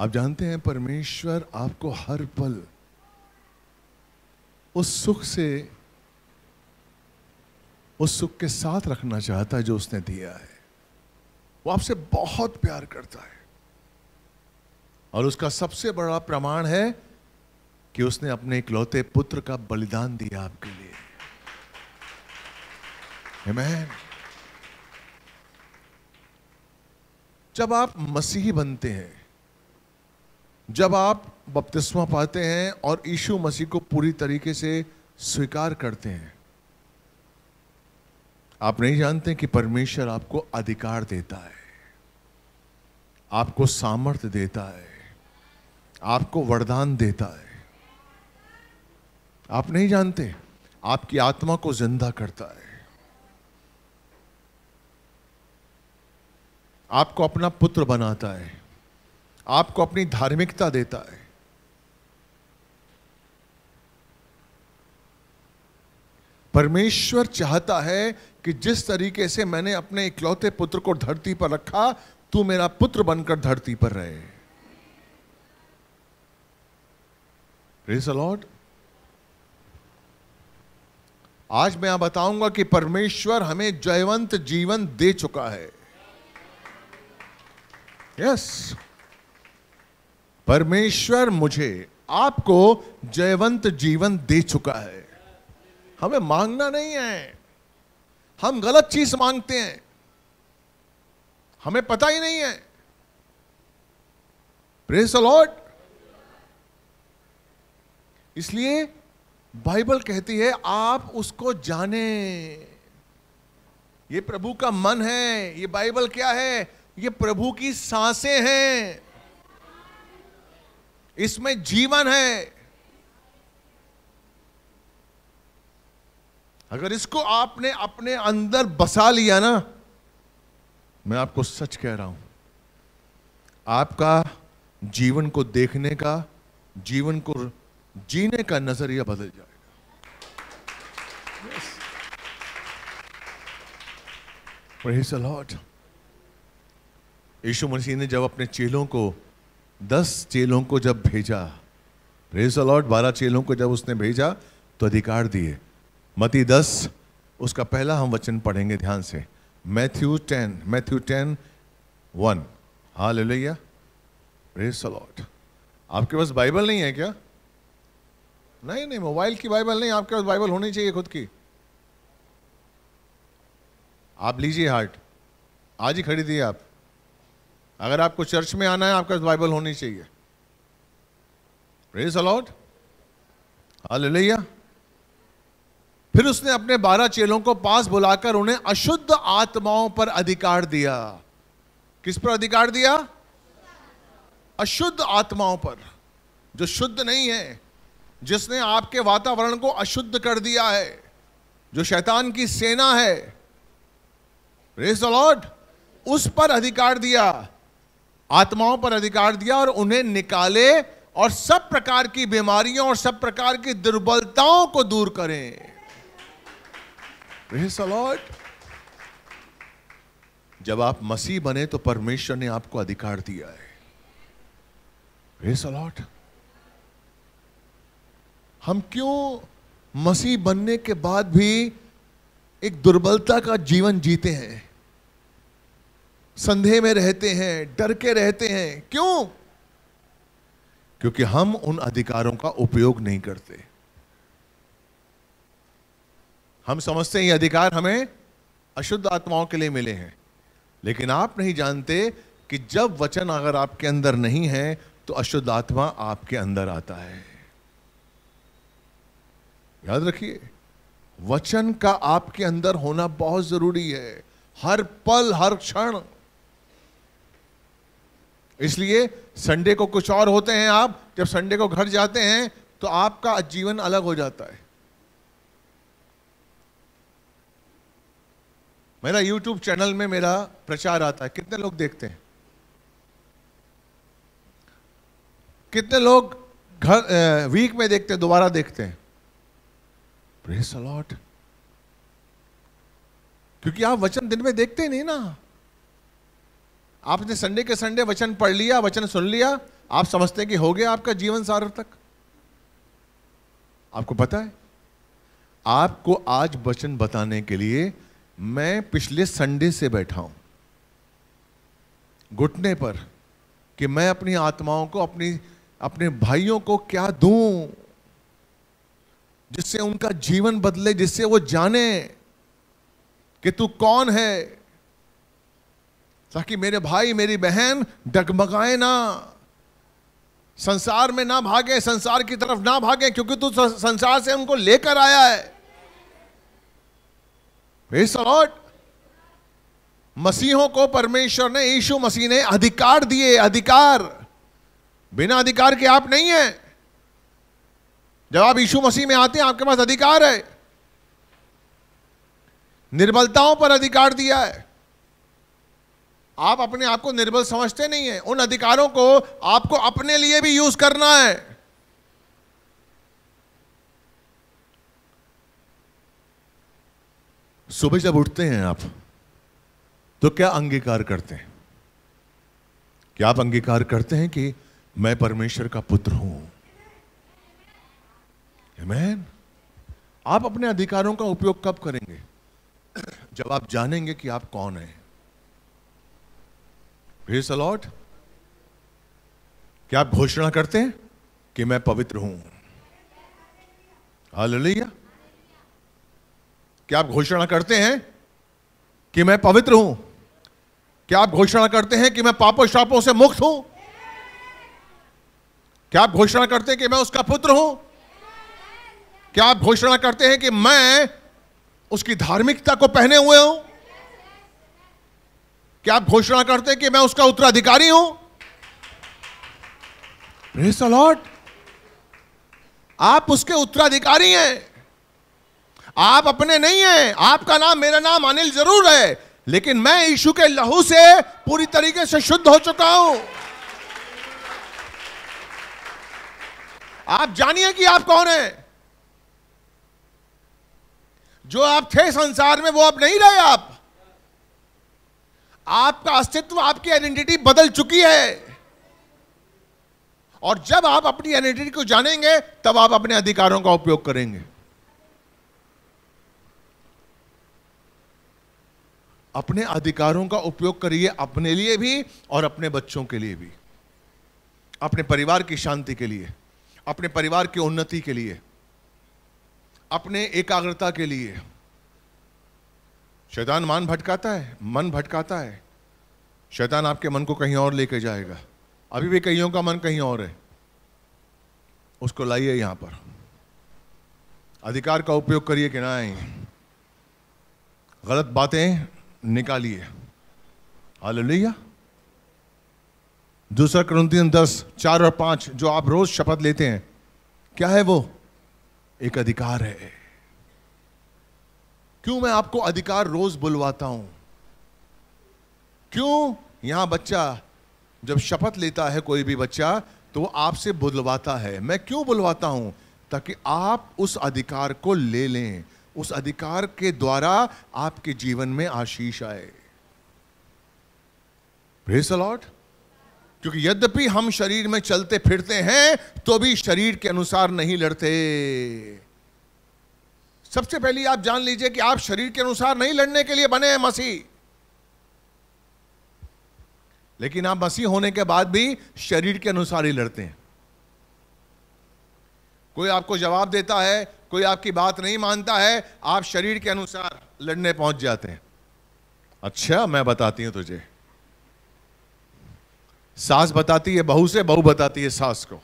आप जानते हैं परमेश्वर आपको हर पल उस सुख से उस सुख के साथ रखना चाहता है जो उसने दिया है वो आपसे बहुत प्यार करता है और उसका सबसे बड़ा प्रमाण है कि उसने अपने इकलौते पुत्र का बलिदान दिया आपके लिए मैन जब आप मसीही बनते हैं जब आप बपतिस्मा पाते हैं और यीशु मसीह को पूरी तरीके से स्वीकार करते हैं आप नहीं जानते कि परमेश्वर आपको अधिकार देता है आपको सामर्थ्य देता है आपको वरदान देता है आप नहीं जानते आपकी आत्मा को जिंदा करता है आपको अपना पुत्र बनाता है आपको अपनी धार्मिकता देता है परमेश्वर चाहता है कि जिस तरीके से मैंने अपने इकलौते पुत्र को धरती पर रखा तू मेरा पुत्र बनकर धरती पर रहे लॉर्ड आज मैं यहां बताऊंगा कि परमेश्वर हमें जयवंत जीवन दे चुका है यस yes. परमेश्वर मुझे आपको जयवंत जीवन दे चुका है हमें मांगना नहीं है हम गलत चीज मांगते हैं हमें पता ही नहीं है प्रेस अलॉट इसलिए बाइबल कहती है आप उसको जाने ये प्रभु का मन है ये बाइबल क्या है ये प्रभु की सांसें हैं इसमें जीवन है अगर इसको आपने अपने अंदर बसा लिया ना मैं आपको सच कह रहा हूं आपका जीवन को देखने का जीवन को जीने का नजरिया बदल जाएगा yes. लॉर्ड यीशु मसीह ने जब अपने चेलों को दस चेलों को जब भेजा रेस अलॉट बारह चेलों को जब उसने भेजा तो अधिकार दिए मती दस उसका पहला हम वचन पढ़ेंगे ध्यान से Matthew ten Matthew ten one हाँ ले लिया रेस अलॉट आपके पास बाइबल नहीं है क्या नहीं नहीं मोबाइल की बाइबल नहीं आपके पास बाइबल होनी चाहिए खुद की आप लीजिए हार्ट आज ही खरीदिए आप अगर आपको चर्च में आना है आपका बाइबल होनी चाहिए प्रेज अलाउड हालेलुया फिर उसने अपने बारह चेलों को पास बुलाकर उन्हें अशुद्ध आत्माओं पर अधिकार दिया किस पर अधिकार दिया अशुद्ध आत्माओं पर जो शुद्ध नहीं है जिसने आपके वातावरण को अशुद्ध कर दिया है जो शैतान की सेना है रेस लॉर्ड उस पर अधिकार दिया आत्माओं पर अधिकार दिया और उन्हें निकाले और सब प्रकार की बीमारियों और सब प्रकार की दुर्बलताओं को दूर करें सलॉट जब आप मसीह बने तो परमेश्वर ने आपको अधिकार दिया है सलॉट हम क्यों मसीह बनने के बाद भी एक दुर्बलता का जीवन जीते हैं संदेह में रहते हैं डर के रहते हैं क्यों क्योंकि हम उन अधिकारों का उपयोग नहीं करते हम समझते हैं ये अधिकार हमें अशुद्ध आत्माओं के लिए मिले हैं लेकिन आप नहीं जानते कि जब वचन अगर आपके अंदर नहीं है तो अशुद्ध आत्मा आपके अंदर आता है याद रखिए वचन का आपके अंदर होना बहुत जरूरी है हर पल हर क्षण इसलिए संडे को कुछ और होते हैं आप जब संडे को घर जाते हैं तो आपका जीवन अलग हो जाता है मेरा यूट्यूब चैनल में मेरा प्रचार आता है कितने लोग देखते हैं कितने लोग घर वीक में देखते हैं दोबारा देखते हैं प्रेस अलॉट क्योंकि आप वचन दिन में देखते नहीं ना आपने संडे के संडे वचन पढ़ लिया वचन सुन लिया आप समझते हैं कि हो गया आपका जीवन सार्थक आपको पता है आपको आज वचन बताने के लिए मैं पिछले संडे से बैठा हूं घुटने पर कि मैं अपनी आत्माओं को अपनी अपने भाइयों को क्या दू जिससे उनका जीवन बदले जिससे वो जाने कि तू कौन है ताकि मेरे भाई मेरी बहन डगमगाए ना संसार में ना भागे संसार की तरफ ना भागे क्योंकि तू संसार से उनको लेकर आया है मसीहों को परमेश्वर ने यीशु मसीह ने अधिकार दिए अधिकार बिना अधिकार के आप नहीं हैं जब आप यीशु मसीह में आते हैं आपके पास अधिकार है निर्बलताओं पर अधिकार दिया है आप अपने आप को निर्बल समझते नहीं है उन अधिकारों को आपको अपने लिए भी यूज करना है सुबह जब उठते हैं आप तो क्या अंगीकार करते हैं क्या आप अंगीकार करते हैं कि मैं परमेश्वर का पुत्र हूं मैन आप अपने अधिकारों का उपयोग कब करेंगे जब आप जानेंगे कि आप कौन हैं प्रेज अलॉट क्या आप घोषणा करते हैं कि मैं पवित्र हूं हालेलुया क्या आप घोषणा करते हैं कि मैं पवित्र हूं क्या आप घोषणा करते हैं कि मैं पापों शापों से मुक्त हूं क्या आप घोषणा करते हैं कि मैं उसका पुत्र हूं क्या आप घोषणा करते हैं कि मैं उसकी धार्मिकता को पहने हुए हूं क्या आप घोषणा करते कि मैं उसका उत्तराधिकारी हूं अलॉट लॉर्ड आप उसके उत्तराधिकारी हैं आप अपने नहीं हैं आपका नाम मेरा नाम अनिल जरूर है लेकिन मैं यीशु के लहू से पूरी तरीके से शुद्ध हो चुका हूं आप जानिए कि आप कौन हैं जो आप थे संसार में वो अब नहीं रहे आप आपका अस्तित्व आपकी आइडेंटिटी बदल चुकी है और जब आप अपनी आइडेंटिटी को जानेंगे तब आप अपने अधिकारों का उपयोग करेंगे अपने अधिकारों का उपयोग करिए अपने लिए भी और अपने बच्चों के लिए भी अपने परिवार की शांति के लिए अपने परिवार की उन्नति के लिए अपने एकाग्रता के लिए शैतान मान भटकाता है मन भटकाता है शैतान आपके मन को कहीं और लेके जाएगा अभी भी कईयों का मन कहीं और है उसको लाइए यहां पर अधिकार का उपयोग करिए कि ना आए गलत बातें निकालिए हालेलुया दूसरा क्रंतिन दस चार और पांच जो आप रोज शपथ लेते हैं क्या है वो एक अधिकार है क्यों मैं आपको अधिकार रोज बुलवाता हूं क्यों यहां बच्चा जब शपथ लेता है कोई भी बच्चा तो आपसे बुलवाता है मैं क्यों बुलवाता हूं ताकि आप उस अधिकार को ले लें उस अधिकार के द्वारा आपके जीवन में आशीष आए प्रेस अलॉट क्योंकि यद्यपि हम शरीर में चलते फिरते हैं तो भी शरीर के अनुसार नहीं लड़ते सबसे पहले आप जान लीजिए कि आप शरीर के अनुसार नहीं लड़ने के लिए बने हैं मसीह लेकिन आप मसीह होने के बाद भी शरीर के अनुसार ही लड़ते हैं कोई आपको जवाब देता है कोई आपकी बात नहीं मानता है आप शरीर के अनुसार लड़ने पहुंच जाते हैं अच्छा मैं बताती हूं तुझे सास बताती है बहू से बहू बताती है सास को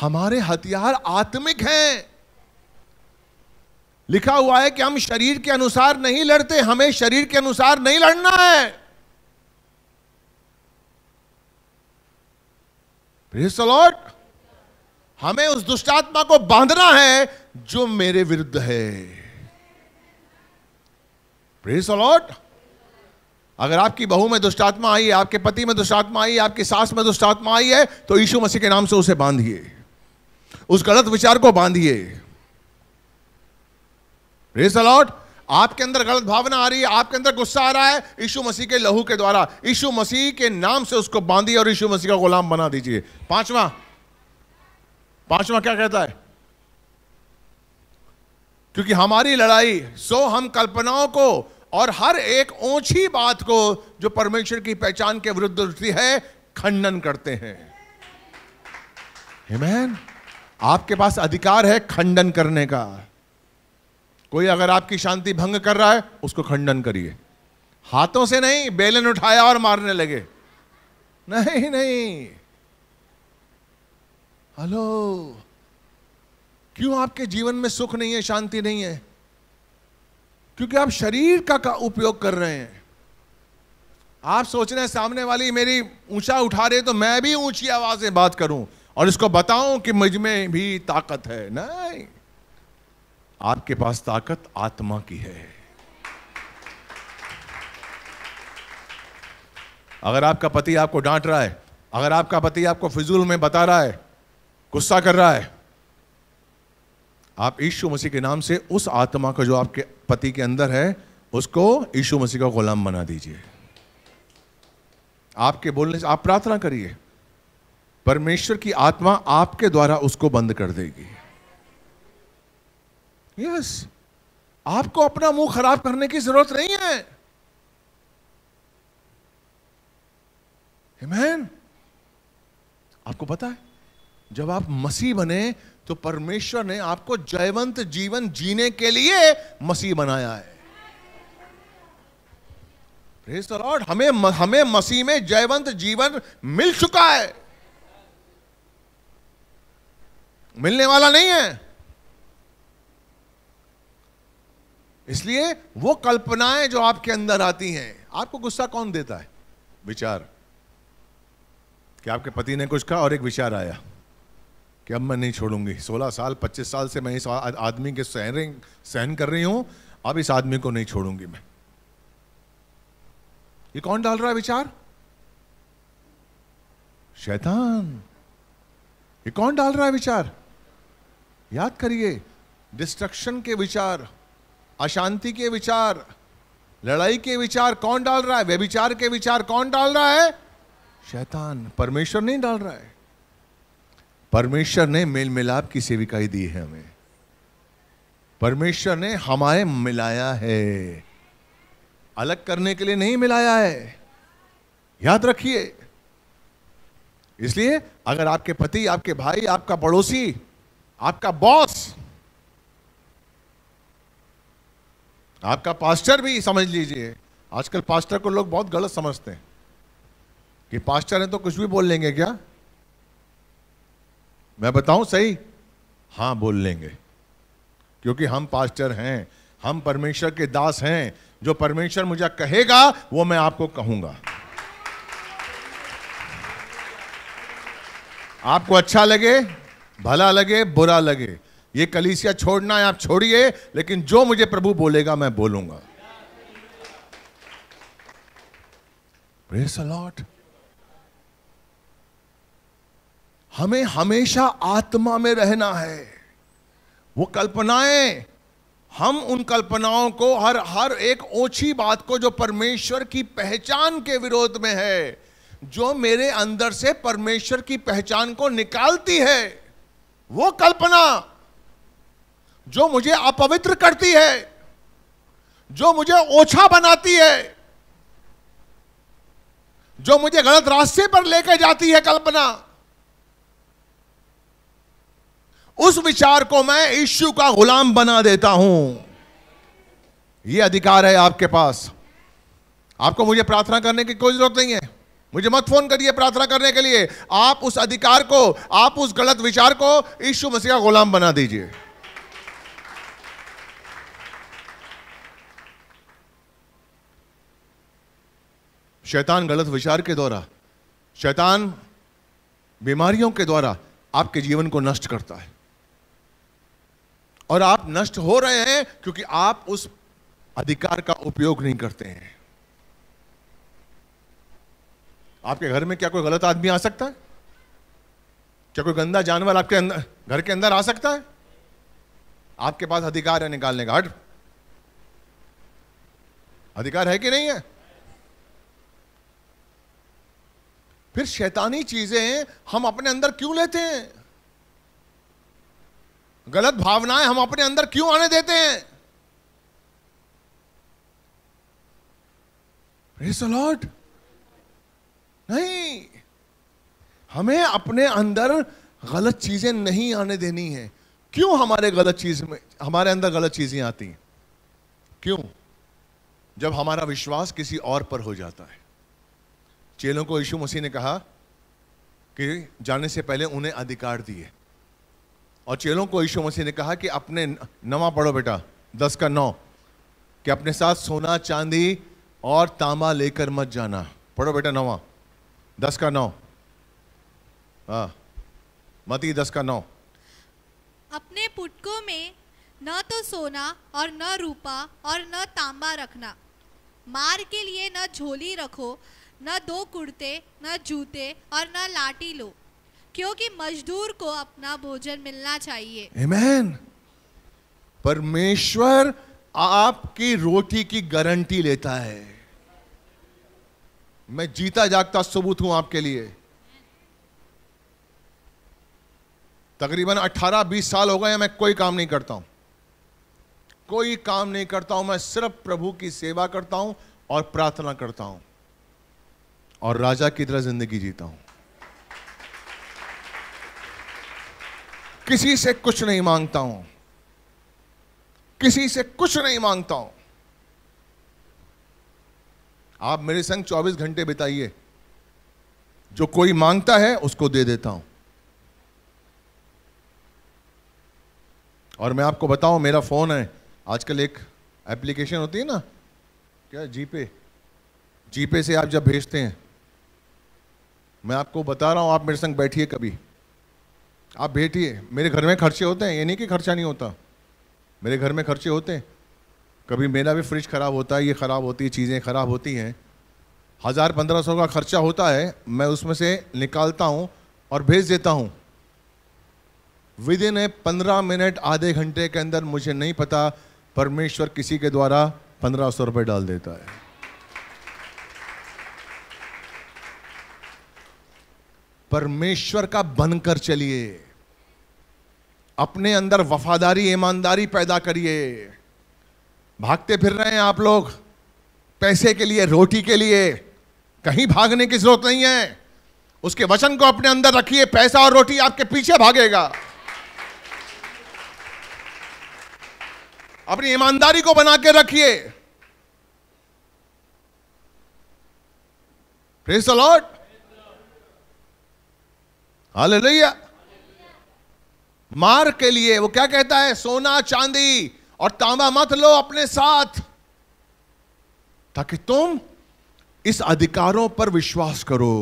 हमारे हथियार आत्मिक हैं लिखा हुआ है कि हम शरीर के अनुसार नहीं लड़ते हमें शरीर के अनुसार नहीं लड़ना है लॉर्ड हमें उस दुष्टात्मा को बांधना है जो मेरे विरुद्ध है प्रेस लॉर्ड अगर आपकी बहू में दुष्टात्मा आई है आपके पति में दुष्टात्मा आई है आपकी सास में दुष्टात्मा आई है तो यीशु मसीह के नाम से उसे बांधिए उस गलत विचार को बांधिए रेसलॉट आपके अंदर गलत भावना आ रही है आपके अंदर गुस्सा आ रहा है यीशु मसीह के लहू के द्वारा यीशु मसीह के नाम से उसको बांधिए और यीशु मसीह का गुलाम बना दीजिए पांचवा पांचवा क्या कहता है क्योंकि हमारी लड़ाई सो हम कल्पनाओं को और हर एक ऊंची बात को जो परमेश्वर की पहचान के विरुद्ध उठती है खंडन करते हैं Amen. आपके पास अधिकार है खंडन करने का कोई अगर आपकी शांति भंग कर रहा है उसको खंडन करिए हाथों से नहीं बेलन उठाया और मारने लगे नहीं नहीं हेलो क्यों आपके जीवन में सुख नहीं है शांति नहीं है क्योंकि आप शरीर का, का उपयोग कर रहे हैं आप सोच रहे हैं सामने वाली मेरी ऊंचा उठा रहे तो मैं भी ऊंची आवाज में बात करूं और इसको बताऊं कि मुझ में भी ताकत है नहीं आपके पास ताकत आत्मा की है अगर आपका पति आपको डांट रहा है अगर आपका पति आपको फिजूल में बता रहा है गुस्सा कर रहा है आप यीशु मसीह के नाम से उस आत्मा को जो आपके पति के अंदर है उसको यीशु मसीह का गुलाम बना दीजिए आपके बोलने से आप प्रार्थना करिए परमेश्वर की आत्मा आपके द्वारा उसको बंद कर देगी यस आपको अपना मुंह खराब करने की जरूरत नहीं है Amen. आपको पता है जब आप मसीह बने तो परमेश्वर ने आपको जयवंत जीवन जीने के लिए मसीह बनाया है लॉर्ड हमें हमें मसीह में जयवंत जीवन मिल चुका है मिलने वाला नहीं है इसलिए वो कल्पनाएं जो आपके अंदर आती हैं आपको गुस्सा कौन देता है विचार कि आपके पति ने कुछ कहा और एक विचार आया कि अब मैं नहीं छोड़ूंगी 16 साल 25 साल से मैं इस आदमी के सहन सहन कर रही हूं अब इस आदमी को नहीं छोड़ूंगी मैं ये कौन डाल रहा है विचार शैतान ये कौन डाल रहा है विचार याद करिए डिस्ट्रक्शन के विचार अशांति के विचार लड़ाई के विचार कौन डाल रहा है व्यभिचार के विचार कौन डाल रहा है शैतान परमेश्वर नहीं डाल रहा है परमेश्वर ने मेल मिलाप की सेविकाई दी है हमें परमेश्वर ने हमारे मिलाया है अलग करने के लिए नहीं मिलाया है याद रखिए इसलिए अगर आपके पति आपके भाई आपका पड़ोसी आपका बॉस आपका पास्टर भी समझ लीजिए आजकल पास्टर को लोग बहुत गलत समझते हैं कि पास्टर है तो कुछ भी बोल लेंगे क्या मैं बताऊं सही हां बोल लेंगे क्योंकि हम पास्टर हैं हम परमेश्वर के दास हैं जो परमेश्वर मुझे कहेगा वो मैं आपको कहूंगा आपको अच्छा लगे भला लगे बुरा लगे ये कलीसिया छोड़ना है आप छोड़िए लेकिन जो मुझे प्रभु बोलेगा मैं बोलूंगा लॉट हमें हमेशा आत्मा में रहना है वो कल्पनाएं हम उन कल्पनाओं को हर हर एक ओछी बात को जो परमेश्वर की पहचान के विरोध में है जो मेरे अंदर से परमेश्वर की पहचान को निकालती है वो कल्पना जो मुझे अपवित्र करती है जो मुझे ओछा बनाती है जो मुझे गलत रास्ते पर लेकर जाती है कल्पना उस विचार को मैं ईशु का गुलाम बना देता हूं यह अधिकार है आपके पास आपको मुझे प्रार्थना करने की कोई जरूरत नहीं है मुझे मत फोन करिए प्रार्थना करने के लिए आप उस अधिकार को आप उस गलत विचार को यीशु मसीह का गुलाम बना दीजिए शैतान गलत विचार के द्वारा शैतान बीमारियों के द्वारा आपके जीवन को नष्ट करता है और आप नष्ट हो रहे हैं क्योंकि आप उस अधिकार का उपयोग नहीं करते हैं आपके घर में क्या कोई गलत आदमी आ सकता है क्या कोई गंदा जानवर आपके घर के अंदर आ सकता है आपके पास अधिकार है निकालने का हट अधिकार है कि नहीं है फिर शैतानी चीजें हम अपने अंदर क्यों लेते हैं गलत भावनाएं हम अपने अंदर क्यों आने देते हैं लॉर्ड नहीं हमें अपने अंदर गलत चीज़ें नहीं आने देनी है क्यों हमारे गलत चीज़ में हमारे अंदर गलत चीज़ें आती हैं क्यों जब हमारा विश्वास किसी और पर हो जाता है चेलों को यीशु मसीह ने कहा कि जाने से पहले उन्हें अधिकार दिए और चेलों को यीशु मसीह ने कहा कि अपने नवा पढ़ो बेटा दस का नौ कि अपने साथ सोना चांदी और तांबा लेकर मत जाना पढ़ो बेटा नवा दस का नौ हाँ मती दस का नौ अपने पुटकों में न तो सोना और न रूपा और न तांबा रखना मार के लिए न झोली रखो न दो कुर्ते न जूते और न लाठी लो क्योंकि मजदूर को अपना भोजन मिलना चाहिए Amen. परमेश्वर आपकी रोटी की गारंटी लेता है मैं जीता जागता सबूत हूं आपके लिए तकरीबन 18-20 साल हो गए मैं कोई काम नहीं करता हूं कोई काम नहीं करता हूं मैं सिर्फ प्रभु की सेवा करता हूं और प्रार्थना करता हूं और राजा की तरह जिंदगी जीता हूं किसी से कुछ नहीं मांगता हूं किसी से कुछ नहीं मांगता हूं आप मेरे संग 24 घंटे बिताइए जो कोई मांगता है उसको दे देता हूं और मैं आपको बताऊं मेरा फ़ोन है आजकल एक एप्लीकेशन होती है ना क्या जीपे जीपे से आप जब भेजते हैं मैं आपको बता रहा हूँ आप मेरे संग बैठिए कभी आप बैठिए मेरे घर में खर्चे होते हैं ये नहीं कि खर्चा नहीं होता मेरे घर में खर्चे होते हैं कभी मेरा भी फ्रिज ख़राब होता है ये ख़राब होती है चीज़ें ख़राब होती हैं हज़ार पंद्रह सौ का ख़र्चा होता है मैं उसमें से निकालता हूँ और भेज देता हूँ विद इन ए पंद्रह मिनट आधे घंटे के अंदर मुझे नहीं पता परमेश्वर किसी के द्वारा पंद्रह सौ रुपये डाल देता है परमेश्वर का बनकर चलिए अपने अंदर वफादारी ईमानदारी पैदा करिए भागते फिर रहे हैं आप लोग पैसे के लिए रोटी के लिए कहीं भागने की जरूरत नहीं है उसके वचन को अपने अंदर रखिए पैसा और रोटी आपके पीछे भागेगा अपनी ईमानदारी को बना के रखिए लॉर्ड हाल मार के लिए वो क्या कहता है सोना चांदी और तांबा मत लो अपने साथ ताकि तुम इस अधिकारों पर विश्वास करो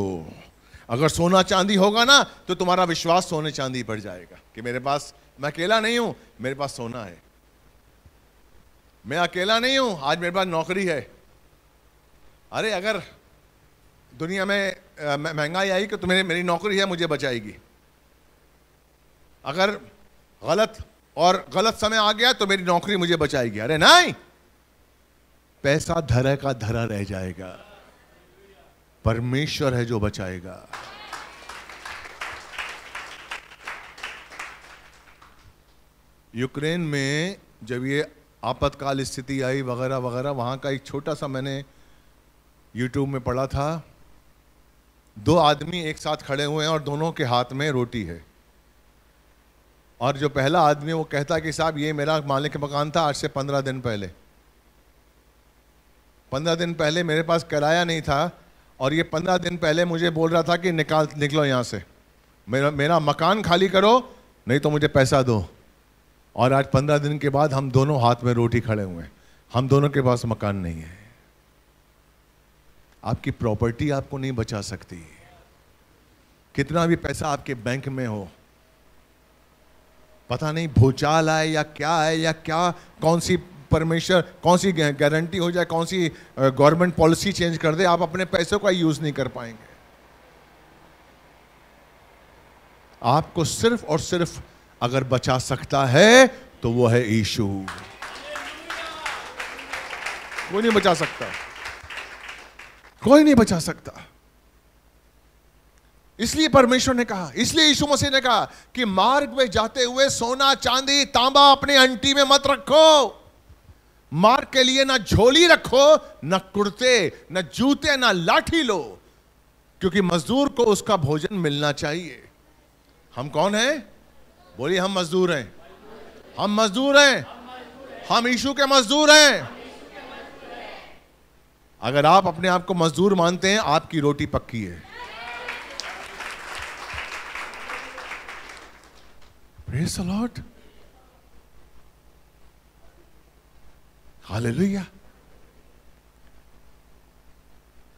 अगर सोना चांदी होगा ना तो तुम्हारा विश्वास सोने चांदी पर जाएगा कि मेरे पास मैं अकेला नहीं हूं मेरे पास सोना है मैं अकेला नहीं हूं आज मेरे पास नौकरी है अरे अगर दुनिया में महंगाई आई कि तो तुम्हें मेरी नौकरी है मुझे बचाएगी अगर गलत और गलत समय आ गया तो मेरी नौकरी मुझे बचाएगी अरे नहीं पैसा धरा का धरा रह जाएगा परमेश्वर है जो बचाएगा यूक्रेन में जब ये आपातकाल स्थिति आई वगैरह वगैरह वहां का एक छोटा सा मैंने यूट्यूब में पढ़ा था दो आदमी एक साथ खड़े हुए हैं और दोनों के हाथ में रोटी है और जो पहला आदमी है वो कहता कि साहब ये मेरा मालिक मकान था आज से पंद्रह दिन पहले पंद्रह दिन पहले मेरे पास किराया नहीं था और ये पंद्रह दिन पहले मुझे बोल रहा था कि निकाल निकलो यहाँ से मेरा मेरा मकान खाली करो नहीं तो मुझे पैसा दो और आज पंद्रह दिन के बाद हम दोनों हाथ में रोटी खड़े हुए हैं हम दोनों के पास मकान नहीं है आपकी प्रॉपर्टी आपको नहीं बचा सकती कितना भी पैसा आपके बैंक में हो पता नहीं भूचाल आए या क्या है या क्या कौन सी परमेश्वर कौन सी गारंटी हो जाए कौन सी गवर्नमेंट पॉलिसी चेंज कर दे आप अपने पैसों का यूज़ नहीं कर पाएंगे आपको सिर्फ और सिर्फ अगर बचा सकता है तो वो है ईशु कोई नहीं बचा सकता कोई नहीं बचा सकता इसलिए परमेश्वर ने कहा इसलिए यीशु मसीह ने कहा कि मार्ग में जाते हुए सोना चांदी तांबा अपने अंटी में मत रखो मार्ग के लिए ना झोली रखो ना कुर्ते ना जूते ना लाठी लो क्योंकि मजदूर को उसका भोजन मिलना चाहिए हम कौन हैं बोलिए हम मजदूर हैं हम मजदूर हैं हम यीशु के मजदूर हैं अगर आप अपने आप को मजदूर मानते हैं आपकी रोटी पक्की है Praise the Lord. Hallelujah.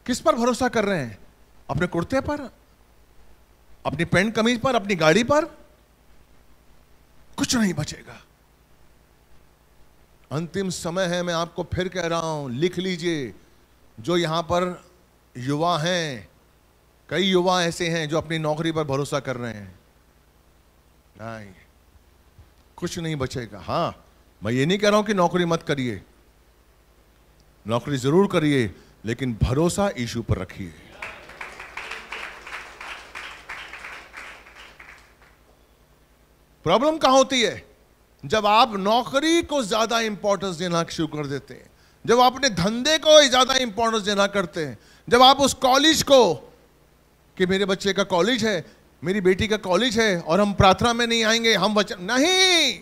किस पर भरोसा कर रहे हैं अपने कुर्ते पर अपनी पेंट कमीज पर अपनी गाड़ी पर कुछ नहीं बचेगा अंतिम समय है मैं आपको फिर कह रहा हूं लिख लीजिए जो यहां पर युवा हैं कई युवा ऐसे हैं जो अपनी नौकरी पर भरोसा कर रहे हैं नहीं कुछ नहीं बचेगा हाँ मैं ये नहीं कह रहा हूं कि नौकरी मत करिए नौकरी जरूर करिए लेकिन भरोसा ईशु पर रखिए प्रॉब्लम कहां होती है जब आप नौकरी को ज्यादा इंपॉर्टेंस देना शुरू कर देते हैं जब आप अपने धंधे को ज्यादा इंपॉर्टेंस देना करते हैं जब आप उस कॉलेज को कि मेरे बच्चे का कॉलेज है मेरी बेटी का कॉलेज है और हम प्रार्थना में नहीं आएंगे हम वचन नहीं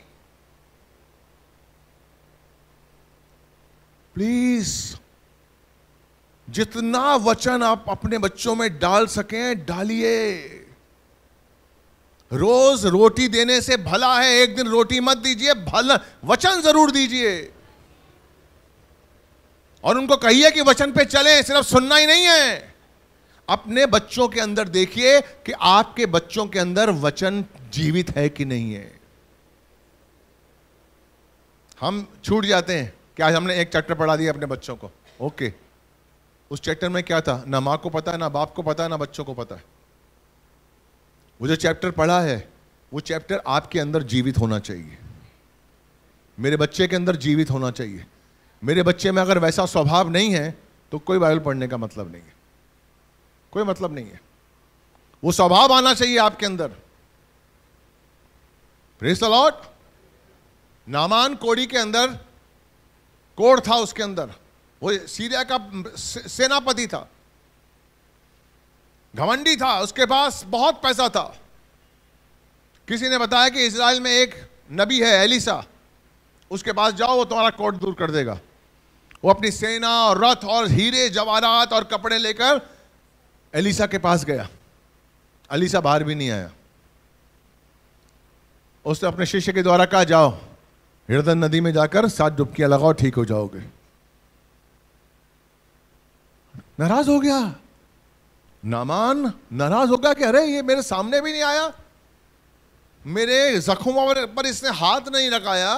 प्लीज जितना वचन आप अपने बच्चों में डाल सकें डालिए रोज रोटी देने से भला है एक दिन रोटी मत दीजिए भला वचन जरूर दीजिए और उनको कहिए कि वचन पे चलें सिर्फ सुनना ही नहीं है अपने बच्चों के अंदर देखिए कि आपके बच्चों के अंदर वचन जीवित है कि नहीं है हम छूट जाते हैं क्या हमने एक चैप्टर पढ़ा दिया अपने बच्चों को ओके उस चैप्टर में क्या था ना माँ को पता है ना बाप को पता है ना बच्चों को पता है वो जो चैप्टर पढ़ा है वो चैप्टर आपके अंदर जीवित होना चाहिए मेरे बच्चे के अंदर जीवित होना चाहिए मेरे बच्चे में अगर वैसा स्वभाव नहीं है तो कोई बाइबल पढ़ने का मतलब नहीं है कोई मतलब नहीं है वो स्वभाव आना चाहिए आपके अंदर प्रेस अलॉट नामान कोड़ी के अंदर कोड़ था उसके अंदर वो सीरिया का सेनापति था घमंडी था उसके पास बहुत पैसा था किसी ने बताया कि इसराइल में एक नबी है एलिसा उसके पास जाओ वो तुम्हारा कोट दूर कर देगा वो अपनी सेना और रथ और हीरे जवाहरात और कपड़े लेकर एलिसा के पास गया अलीसा बाहर भी नहीं आया उसने अपने शिष्य के द्वारा कहा जाओ हृदय नदी में जाकर सात डुबकियां लगाओ ठीक हो जाओगे नाराज हो गया नामान नाराज हो गया कि अरे ये मेरे सामने भी नहीं आया मेरे जख्मों पर इसने हाथ नहीं लगाया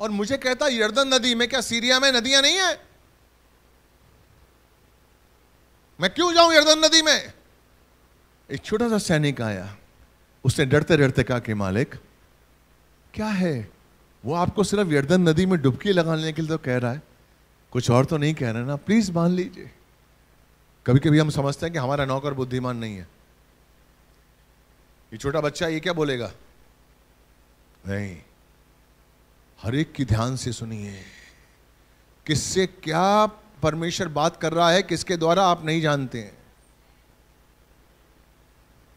और मुझे कहता यर्दन नदी में क्या सीरिया में नदियां नहीं है मैं क्यों जाऊं यर्दन नदी में एक छोटा सा सैनिक आया उसने डरते डरते कहा कि मालिक क्या है वो आपको सिर्फ यर्दन नदी में डुबकी लगाने के लिए तो कह रहा है कुछ और तो नहीं कह रहा ना प्लीज मान लीजिए कभी कभी हम समझते हैं कि हमारा नौकर बुद्धिमान नहीं है ये छोटा बच्चा ये क्या बोलेगा नहीं हर एक की ध्यान से सुनिए किससे क्या परमेश्वर बात कर रहा है किसके द्वारा आप नहीं जानते हैं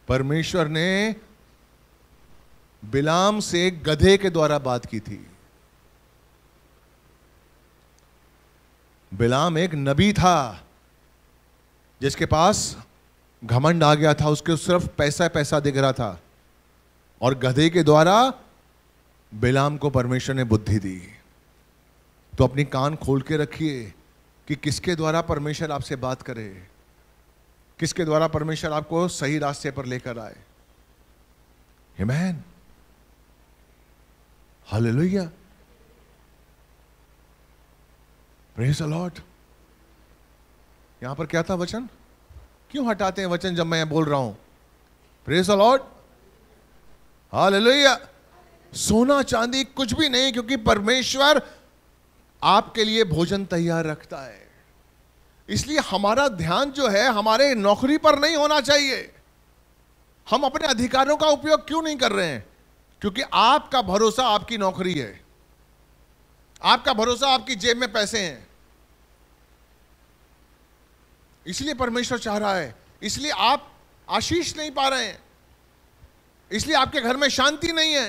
परमेश्वर ने बिलाम से गधे के द्वारा बात की थी बिलाम एक नबी था जिसके पास घमंड आ गया था उसके सिर्फ पैसा पैसा दिख रहा था और गधे के द्वारा बिलाम को परमेश्वर ने बुद्धि दी तो अपनी कान खोल के रखिए कि किसके द्वारा परमेश्वर आपसे बात करे किसके द्वारा परमेश्वर आपको सही रास्ते पर लेकर आए हिमैन हाल लोहिया प्रेस अलॉट यहां पर क्या था वचन क्यों हटाते हैं वचन जब मैं बोल रहा हूं प्रेस अलॉट हाल लोहिया सोना चांदी कुछ भी नहीं क्योंकि परमेश्वर आपके लिए भोजन तैयार रखता है इसलिए हमारा ध्यान जो है हमारे नौकरी पर नहीं होना चाहिए हम अपने अधिकारों का उपयोग क्यों नहीं कर रहे हैं क्योंकि आपका भरोसा आपकी नौकरी है आपका भरोसा आपकी जेब में पैसे हैं इसलिए परमेश्वर चाह रहा है इसलिए आप आशीष नहीं पा रहे हैं इसलिए आपके घर में शांति नहीं है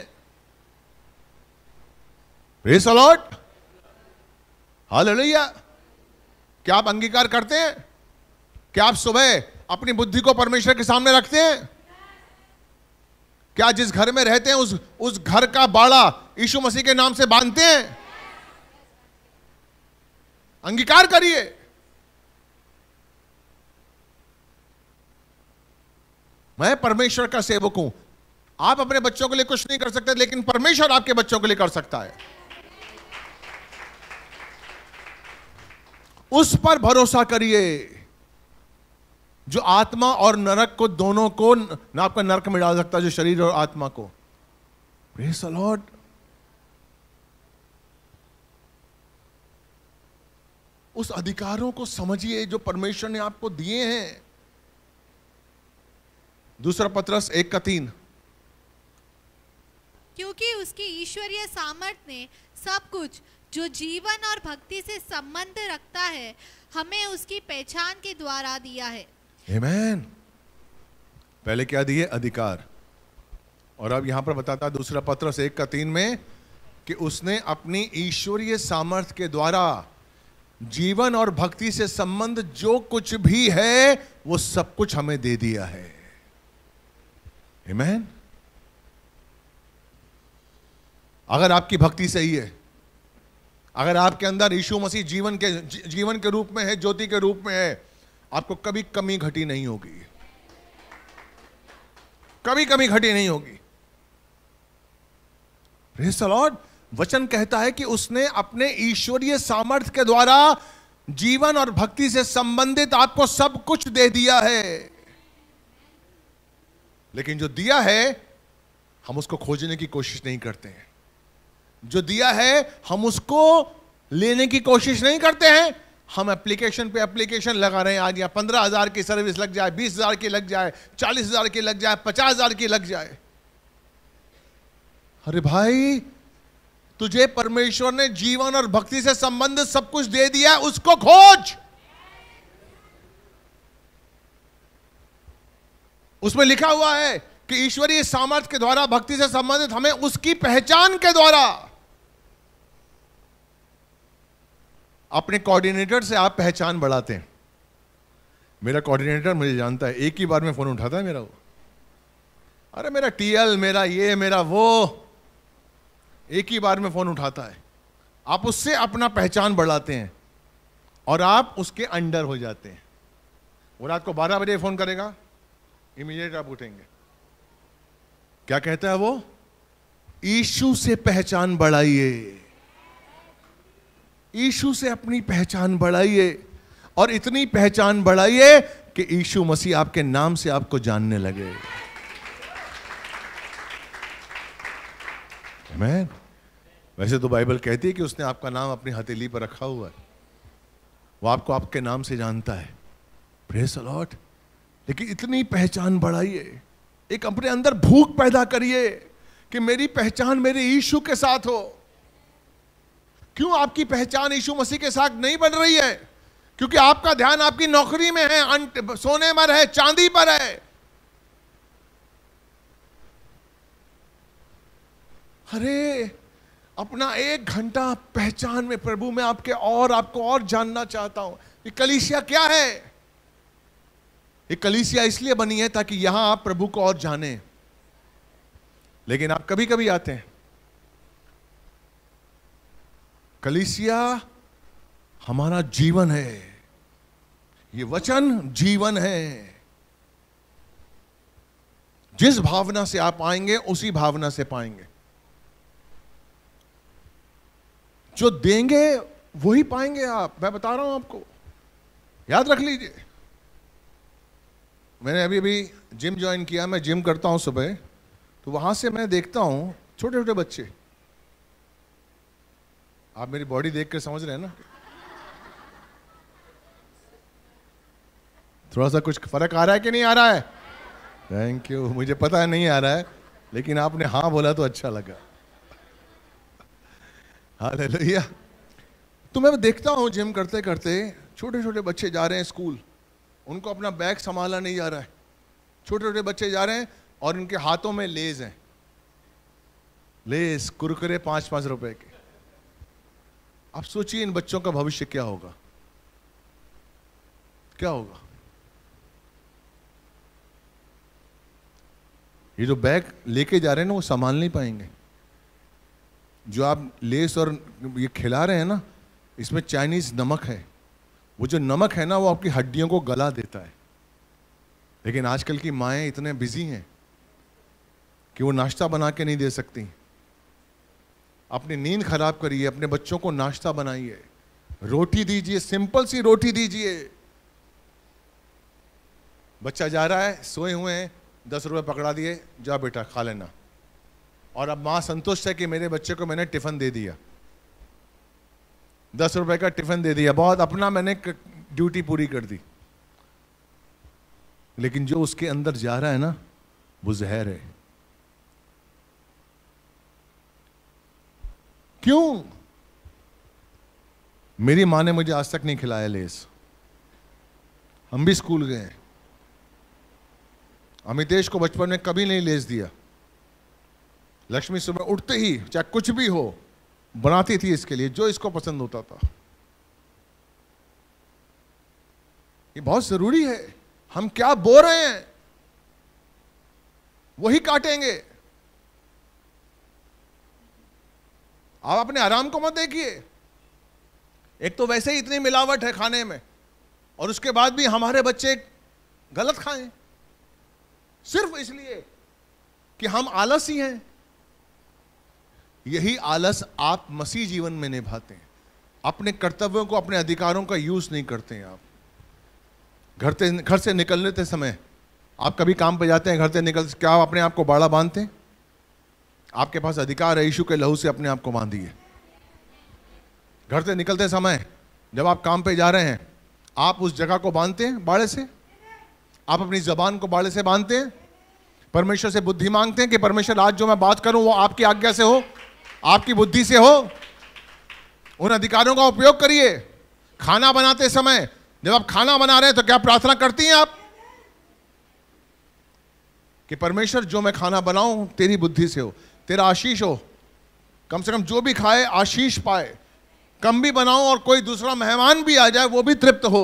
प्रेस अलॉट हाल क्या आप अंगीकार करते हैं क्या आप सुबह अपनी बुद्धि को परमेश्वर के सामने रखते हैं क्या जिस घर में रहते हैं उस उस घर का बाड़ा यीशु मसीह के नाम से बांधते हैं अंगीकार करिए मैं परमेश्वर का सेवक हूं आप अपने बच्चों के लिए कुछ नहीं कर सकते लेकिन परमेश्वर आपके बच्चों के लिए कर सकता है उस पर भरोसा करिए जो आत्मा और नरक को दोनों को ना आपका नरक में डाल सकता है जो शरीर और आत्मा को प्रेस उस अधिकारों को समझिए जो परमेश्वर ने आपको दिए हैं दूसरा पत्रस एक का तीन क्योंकि उसकी ईश्वरीय सामर्थ ने सब कुछ जो जीवन और भक्ति से संबंध रखता है हमें उसकी पहचान के द्वारा दिया है Amen. पहले क्या दिए अधिकार और अब यहां पर बताता दूसरा पत्र एक का तीन में कि उसने अपनी ईश्वरीय सामर्थ्य के द्वारा जीवन और भक्ति से संबंध जो कुछ भी है वो सब कुछ हमें दे दिया है Amen. अगर आपकी भक्ति सही है अगर आपके अंदर यीशु मसीह जीवन के जीवन के रूप में है ज्योति के रूप में है आपको कभी कमी घटी नहीं होगी कभी कमी घटी नहीं होगी लॉर्ड वचन कहता है कि उसने अपने ईश्वरीय सामर्थ्य के द्वारा जीवन और भक्ति से संबंधित आपको सब कुछ दे दिया है लेकिन जो दिया है हम उसको खोजने की कोशिश नहीं करते हैं जो दिया है हम उसको लेने की कोशिश नहीं करते हैं हम एप्लीकेशन पे एप्लीकेशन लगा रहे हैं आज यहाँ पंद्रह हज़ार की सर्विस लग जाए बीस हज़ार की लग जाए चालीस हज़ार की लग जाए पचास हज़ार की लग जाए अरे भाई तुझे परमेश्वर ने जीवन और भक्ति से संबंधित सब कुछ दे दिया उसको खोज उसमें लिखा हुआ है कि ईश्वरीय सामर्थ्य के द्वारा भक्ति से संबंधित हमें उसकी पहचान के द्वारा अपने कोऑर्डिनेटर से आप पहचान बढ़ाते हैं मेरा कोऑर्डिनेटर मुझे जानता है एक ही बार में फ़ोन उठाता है मेरा वो अरे मेरा टीएल मेरा ये मेरा वो एक ही बार में फ़ोन उठाता है आप उससे अपना पहचान बढ़ाते हैं और आप उसके अंडर हो जाते हैं वो रात को 12 बजे फ़ोन करेगा इमीडिएट आप उठेंगे क्या कहता है वो ईशु से पहचान बढ़ाइए ईशु से अपनी पहचान बढ़ाइए और इतनी पहचान बढ़ाइए कि ईशु मसीह आपके नाम से आपको जानने लगे Amen. वैसे तो बाइबल कहती है कि उसने आपका नाम अपनी हथेली पर रखा हुआ है वो आपको आपके नाम से जानता है प्रेस अलॉट लेकिन इतनी पहचान बढ़ाइए एक अपने अंदर भूख पैदा करिए कि मेरी पहचान मेरे ईशु के साथ हो क्यों आपकी पहचान यीशु मसीह के साथ नहीं बन रही है क्योंकि आपका ध्यान आपकी नौकरी में है सोने पर है चांदी पर है अरे अपना एक घंटा पहचान में प्रभु मैं आपके और आपको और जानना चाहता हूं ये कलीसिया क्या है ये कलीसिया इसलिए बनी है ताकि यहां आप प्रभु को और जाने लेकिन आप कभी कभी आते हैं कलिसिया हमारा जीवन है ये वचन जीवन है जिस भावना से आप आएंगे उसी भावना से पाएंगे जो देंगे वही पाएंगे आप मैं बता रहा हूं आपको याद रख लीजिए मैंने अभी अभी जिम ज्वाइन किया मैं जिम करता हूं सुबह तो वहां से मैं देखता हूं छोटे छोटे बच्चे आप मेरी बॉडी देख कर समझ रहे हैं ना थोड़ा सा कुछ फर्क आ रहा है कि नहीं आ रहा है थैंक यू मुझे पता है नहीं आ रहा है लेकिन आपने हाँ बोला तो अच्छा लगा हाँ ले लिया तो मैं देखता हूँ जिम करते करते छोटे छोटे बच्चे जा रहे हैं स्कूल उनको अपना बैग संभाला नहीं जा रहा है छोटे छोटे बच्चे जा रहे हैं और उनके हाथों में लेज हैं लेस कुरकुरे पाँच पाँच रुपए के आप सोचिए इन बच्चों का भविष्य क्या होगा क्या होगा ये जो बैग लेके जा रहे हैं ना वो संभाल नहीं पाएंगे जो आप लेस और ये खिला रहे हैं ना इसमें चाइनीज नमक है वो जो नमक है ना वो आपकी हड्डियों को गला देता है लेकिन आजकल की माएँ इतने बिजी हैं कि वो नाश्ता बना के नहीं दे सकती अपनी नींद खराब करिए अपने बच्चों को नाश्ता बनाइए रोटी दीजिए सिंपल सी रोटी दीजिए बच्चा जा रहा है सोए हुए हैं दस रुपए पकड़ा दिए जा बेटा खा लेना और अब माँ संतुष्ट है कि मेरे बच्चे को मैंने टिफ़िन दे दिया दस रुपए का टिफ़िन दे दिया बहुत अपना मैंने ड्यूटी पूरी कर दी लेकिन जो उसके अंदर जा रहा है ना वो जहर है क्यों मेरी माँ ने मुझे आज तक नहीं खिलाया लेस हम भी स्कूल गए अमितेश को बचपन में कभी नहीं लेस दिया लक्ष्मी सुबह उठते ही चाहे कुछ भी हो बनाती थी इसके लिए जो इसको पसंद होता था ये बहुत जरूरी है हम क्या बो रहे हैं वही काटेंगे आप अपने आराम को मत देखिए एक तो वैसे ही इतनी मिलावट है खाने में और उसके बाद भी हमारे बच्चे गलत खाएं सिर्फ इसलिए कि हम आलस ही हैं यही आलस आप मसीह जीवन में निभाते हैं अपने कर्तव्यों को अपने अधिकारों का यूज नहीं करते हैं आप घर से घर से निकलते समय आप कभी काम पे जाते हैं घर से निकल क्या आप अपने आप को बाड़ा बांधते हैं आपके पास अधिकार है यीशु के लहू से अपने आप को बांधिए घर से निकलते समय जब आप काम पे जा रहे हैं आप उस जगह को बांधते हैं बाड़े से आप अपनी जबान को बाड़े से बांधते हैं परमेश्वर से बुद्धि मांगते हैं कि परमेश्वर आज जो मैं बात करूं वो आपकी आज्ञा से हो आपकी बुद्धि से हो उन अधिकारों का उपयोग करिए खाना बनाते समय जब आप खाना बना रहे हैं तो क्या प्रार्थना करती हैं आप कि परमेश्वर जो मैं खाना बनाऊं तेरी बुद्धि से हो तेरा आशीष हो कम से कम जो भी खाए आशीष पाए कम भी बनाओ और कोई दूसरा मेहमान भी आ जाए वो भी तृप्त हो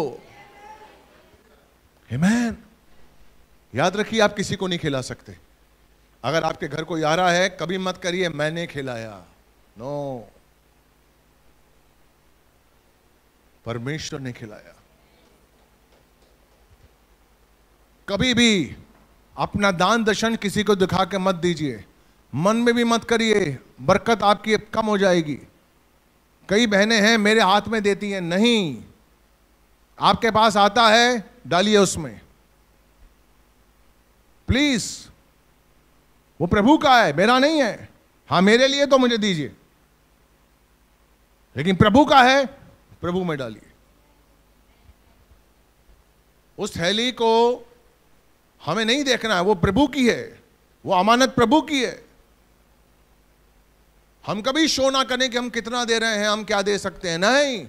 हेमैन याद रखिए आप किसी को नहीं खिला सकते अगर आपके घर को यारा है कभी मत करिए मैंने खिलाया नो परमेश्वर ने खिलाया कभी भी अपना दान दर्शन किसी को दिखा के मत दीजिए मन में भी मत करिए बरकत आपकी कम हो जाएगी कई बहनें हैं मेरे हाथ में देती हैं नहीं आपके पास आता है डालिए उसमें प्लीज वो प्रभु का है मेरा नहीं है हाँ मेरे लिए तो मुझे दीजिए लेकिन प्रभु का है प्रभु में डालिए उस थैली को हमें नहीं देखना है वो प्रभु की है वो अमानत प्रभु की है हम कभी शो ना करें कि हम कितना दे रहे हैं हम क्या दे सकते हैं नहीं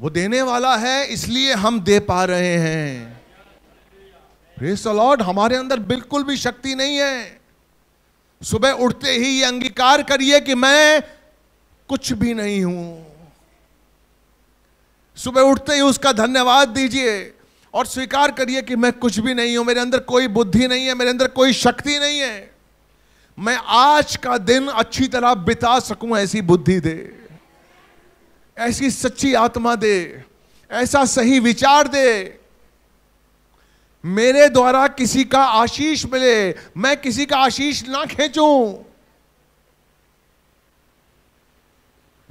वो देने वाला है इसलिए हम दे पा रहे हैं लॉर्ड हमारे अंदर बिल्कुल भी शक्ति नहीं है सुबह उठते ही ये अंगीकार करिए कि मैं कुछ भी नहीं हूं सुबह उठते ही उसका धन्यवाद दीजिए और स्वीकार करिए कि मैं कुछ भी नहीं हूं मेरे अंदर कोई बुद्धि नहीं है मेरे अंदर कोई शक्ति नहीं है मैं आज का दिन अच्छी तरह बिता सकूं ऐसी बुद्धि दे ऐसी सच्ची आत्मा दे ऐसा सही विचार दे मेरे द्वारा किसी का आशीष मिले मैं किसी का आशीष ना खेचूं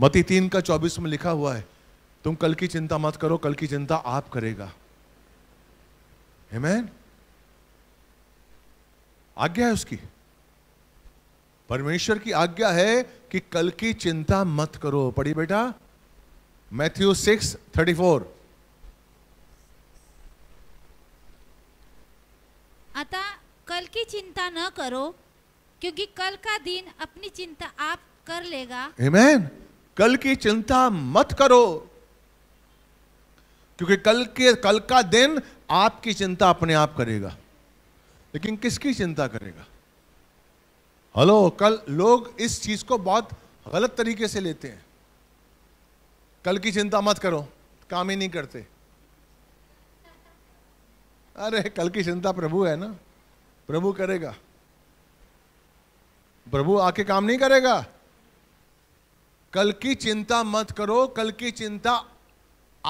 मती तीन का चौबीस में लिखा हुआ है तुम कल की चिंता मत करो कल की चिंता आप करेगा हेमैन आज्ञा है उसकी परमेश्वर की आज्ञा है कि कल की चिंता मत करो पढ़ी बेटा मैथ्यू सिक्स थर्टी फोर अतः कल की चिंता न करो क्योंकि कल का दिन अपनी चिंता आप कर लेगा Amen. कल की चिंता मत करो क्योंकि कल के कल का दिन आपकी चिंता अपने आप करेगा लेकिन किसकी चिंता करेगा हेलो कल लोग इस चीज को बहुत गलत तरीके से लेते हैं कल की चिंता मत करो काम ही नहीं करते अरे कल की चिंता प्रभु है ना प्रभु करेगा प्रभु आके काम नहीं करेगा कल की चिंता मत करो कल की चिंता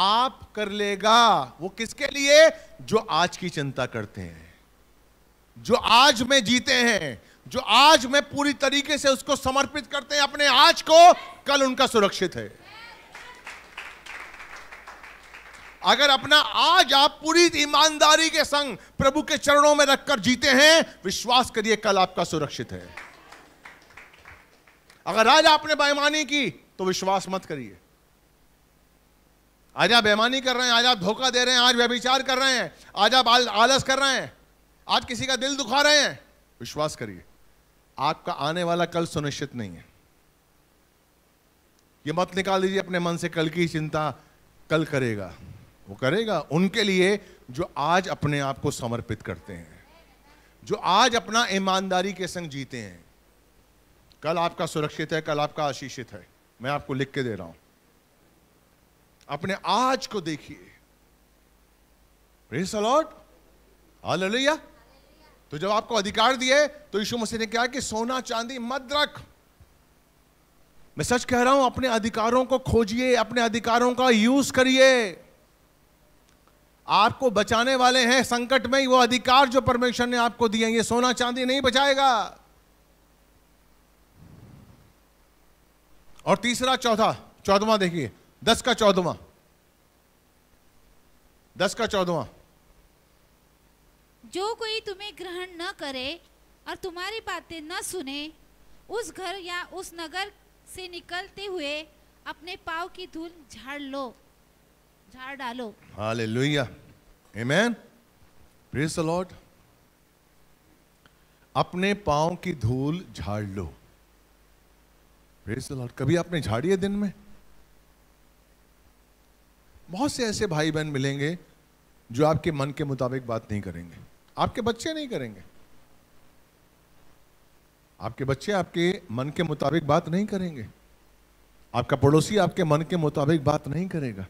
आप कर लेगा वो किसके लिए जो आज की चिंता करते हैं जो आज में जीते हैं जो आज मैं पूरी तरीके से उसको समर्पित करते हैं अपने आज को कल उनका सुरक्षित है अगर अपना आज आप पूरी ईमानदारी के संग प्रभु के चरणों में रखकर जीते हैं विश्वास करिए कल आपका सुरक्षित है अगर आज आपने बेईमानी की तो विश्वास मत करिए आज आप बेमानी कर रहे हैं आज आप धोखा दे रहे हैं आज व्यभिचार कर रहे हैं आज आप आलस कर रहे हैं आज किसी का दिल दुखा रहे हैं विश्वास करिए आपका आने वाला कल सुनिश्चित नहीं है ये मत निकाल दीजिए अपने मन से कल की चिंता कल करेगा वो करेगा उनके लिए जो आज अपने आप को समर्पित करते हैं जो आज अपना ईमानदारी के संग जीते हैं कल आपका सुरक्षित है कल आपका आशीषित है मैं आपको लिख के दे रहा हूं अपने आज को देखिए प्रेस अलॉट हालेलुया तो जब आपको अधिकार दिए तो यीशु मसीह ने कहा कि सोना चांदी मत रख मैं सच कह रहा हूं अपने अधिकारों को खोजिए अपने अधिकारों का यूज करिए आपको बचाने वाले हैं संकट में वो अधिकार जो परमेश्वर ने आपको दिए ये सोना चांदी नहीं बचाएगा और तीसरा चौथा चौदवा देखिए दस का चौदवा दस का चौदवा जो कोई तुम्हें ग्रहण न करे और तुम्हारी बातें न सुने उस घर या उस नगर से निकलते हुए अपने पाव की धूल झाड़ लो झाड़ डालो हाल आमेन लॉर्ड अपने पाव की धूल झाड़ लो प्रेज द लॉर्ड कभी आपने झाड़ी है दिन में बहुत से ऐसे भाई बहन मिलेंगे जो आपके मन के मुताबिक बात नहीं करेंगे आपके बच्चे नहीं करेंगे आपके बच्चे आपके मन के मुताबिक बात नहीं करेंगे आपका पड़ोसी आपके मन के मुताबिक बात नहीं करेगा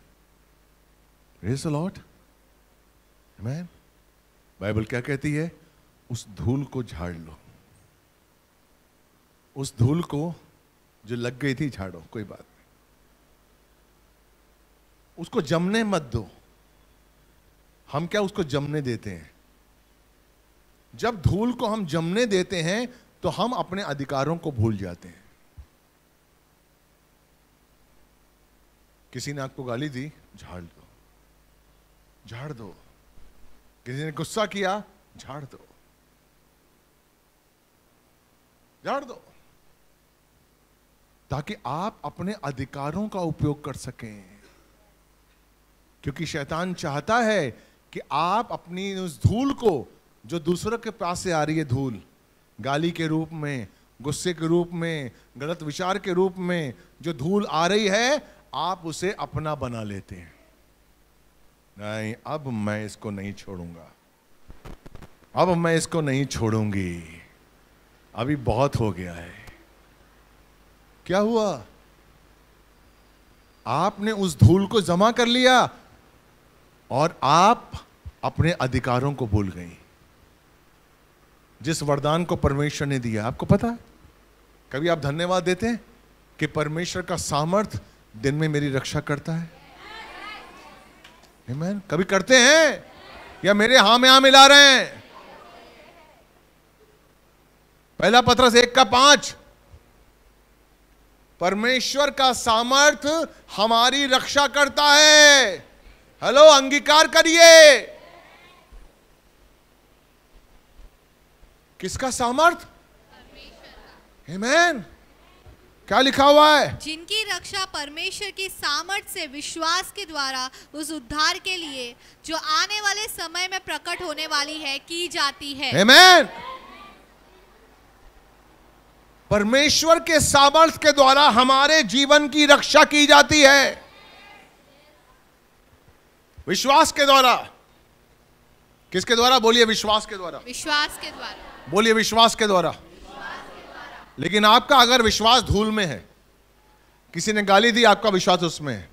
रेस लॉट मैन बाइबल क्या कहती है उस धूल को झाड़ लो उस धूल को जो लग गई थी झाड़ो कोई बात नहीं उसको जमने मत दो हम क्या उसको जमने देते हैं जब धूल को हम जमने देते हैं तो हम अपने अधिकारों को भूल जाते हैं किसी ने आपको गाली दी झाड़ दो झाड़ दो किसी ने गुस्सा किया झाड़ दो झाड़ दो ताकि आप अपने अधिकारों का उपयोग कर सकें क्योंकि शैतान चाहता है कि आप अपनी उस धूल को जो दूसरों के पास से आ रही है धूल गाली के रूप में गुस्से के रूप में गलत विचार के रूप में जो धूल आ रही है आप उसे अपना बना लेते हैं नहीं अब मैं इसको नहीं छोड़ूंगा अब मैं इसको नहीं छोड़ूंगी अभी बहुत हो गया है क्या हुआ आपने उस धूल को जमा कर लिया और आप अपने अधिकारों को भूल गई जिस वरदान को परमेश्वर ने दिया आपको पता है कभी आप धन्यवाद देते हैं कि परमेश्वर का सामर्थ दिन में मेरी रक्षा करता है Amen? कभी करते हैं या मेरे हा में हा मिला रहे हैं पहला पत्रस एक का पांच परमेश्वर का सामर्थ हमारी रक्षा करता है हेलो अंगीकार करिए किसका सामर्थ हेमैन क्या लिखा हुआ है जिनकी रक्षा परमेश्वर की सामर्थ से विश्वास के द्वारा उस उद्धार के लिए जो आने वाले समय में प्रकट होने वाली है की जाती है हेमैन परमेश्वर के सामर्थ के द्वारा हमारे जीवन की रक्षा की जाती है विश्वास के द्वारा किसके द्वारा बोलिए विश्वास के द्वारा विश्वास के द्वारा बोलिए विश्वास के द्वारा लेकिन आपका अगर विश्वास धूल में है किसी ने गाली दी आपका विश्वास उसमें है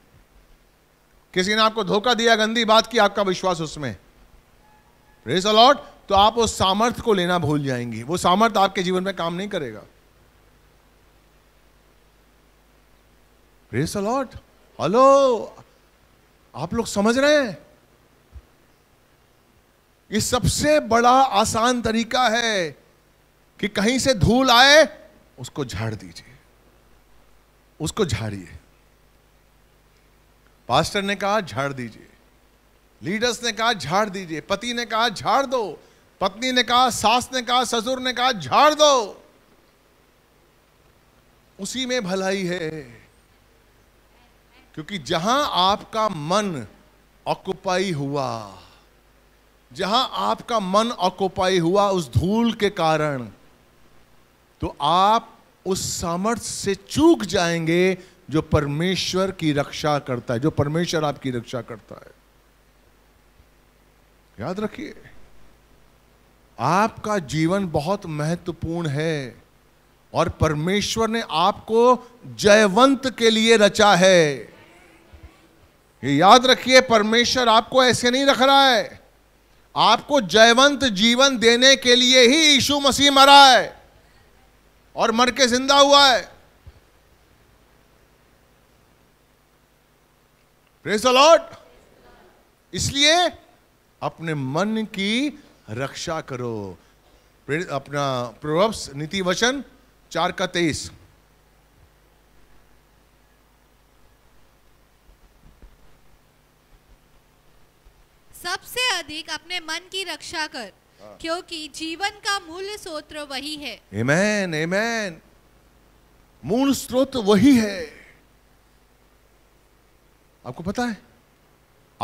किसी ने आपको धोखा दिया गंदी बात की आपका विश्वास उसमें रेस अलॉट तो आप उस सामर्थ्य को लेना भूल जाएंगे वो सामर्थ्य आपके जीवन में काम नहीं करेगा रेस अलॉट हेलो आप लोग समझ रहे हैं ये सबसे बड़ा आसान तरीका है कि कहीं से धूल आए उसको झाड़ दीजिए उसको झाड़िए पास्टर ने कहा झाड़ दीजिए लीडर्स ने कहा झाड़ दीजिए पति ने कहा झाड़ दो पत्नी ने कहा सास ने कहा ससुर ने कहा झाड़ दो उसी में भलाई है क्योंकि जहां आपका मन ऑक्युपाई हुआ जहां आपका मन ऑक्यूपाई हुआ उस धूल के कारण तो आप उस सामर्थ्य से चूक जाएंगे जो परमेश्वर की रक्षा करता है जो परमेश्वर आपकी रक्षा करता है याद रखिए आपका जीवन बहुत महत्वपूर्ण है और परमेश्वर ने आपको जयवंत के लिए रचा है याद रखिए परमेश्वर आपको ऐसे नहीं रख रहा है आपको जयवंत जीवन देने के लिए ही यीशु मसीह मरा है और मर के जिंदा हुआ है प्रेस लॉर्ड इसलिए अपने मन की रक्षा करो अपना प्रोवप्स नीति वचन चार का तेईस सबसे अधिक अपने मन की रक्षा कर हाँ। क्योंकि जीवन का मूल स्रोत वही है एमेन एमेन मूल स्रोत वही है आपको पता है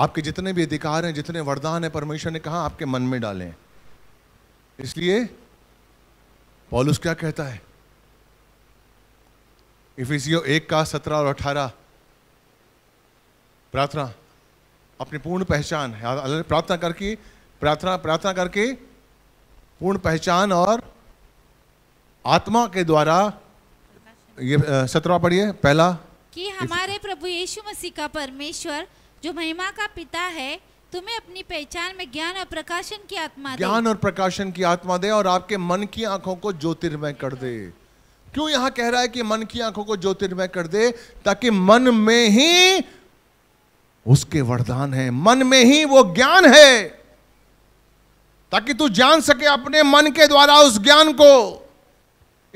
आपके जितने भी अधिकार हैं जितने वरदान हैं परमेश्वर ने कहा आपके मन में डालें इसलिए पॉलुस क्या कहता है इफिसियो एक का सत्रह और अठारह प्रार्थना अपनी पूर्ण पहचान है प्रार्थना करके प्रार्थना प्रार्थना करके पूर्ण पहचान और आत्मा के द्वारा ये सत्रवा पढ़िए पहला कि हमारे प्रभु यीशु मसीह का परमेश्वर जो महिमा का पिता है तुम्हें अपनी पहचान में ज्ञान और प्रकाशन की आत्मा ज्ञान और प्रकाशन की आत्मा दे और आपके मन की आंखों को ज्योतिर्मय कर दे क्यों यहां कह रहा है कि मन की आंखों को ज्योतिर्मय कर दे ताकि मन में ही उसके वरदान है मन में ही वो ज्ञान है ताकि तू जान सके अपने मन के द्वारा उस ज्ञान को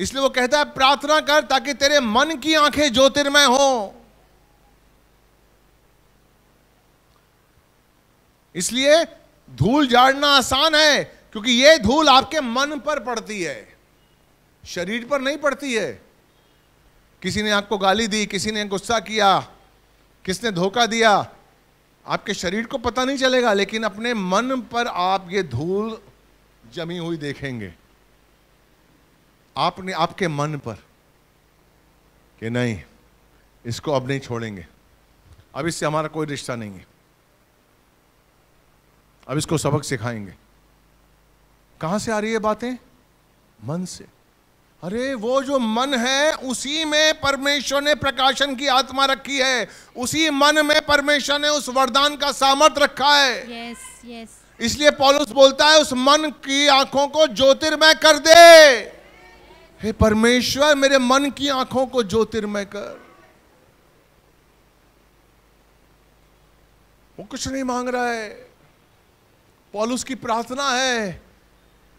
इसलिए वो कहता है प्रार्थना कर ताकि तेरे मन की आंखें ज्योतिर्मय हो इसलिए धूल झाड़ना आसान है क्योंकि ये धूल आपके मन पर पड़ती है शरीर पर नहीं पड़ती है किसी ने आपको गाली दी किसी ने गुस्सा किया किसने धोखा दिया आपके शरीर को पता नहीं चलेगा लेकिन अपने मन पर आप ये धूल जमी हुई देखेंगे आपने आपके मन पर कि नहीं इसको अब नहीं छोड़ेंगे अब इससे हमारा कोई रिश्ता नहीं है अब इसको सबक सिखाएंगे कहां से आ रही है बातें मन से अरे वो जो मन है उसी में परमेश्वर ने प्रकाशन की आत्मा रखी है उसी मन में परमेश्वर ने उस वरदान का सामर्थ रखा है yes, yes. इसलिए पॉलुस बोलता है उस मन की आंखों को ज्योतिर्मय कर दे हे परमेश्वर मेरे मन की आंखों को ज्योतिर्मय कर वो कुछ नहीं मांग रहा है पॉलुस की प्रार्थना है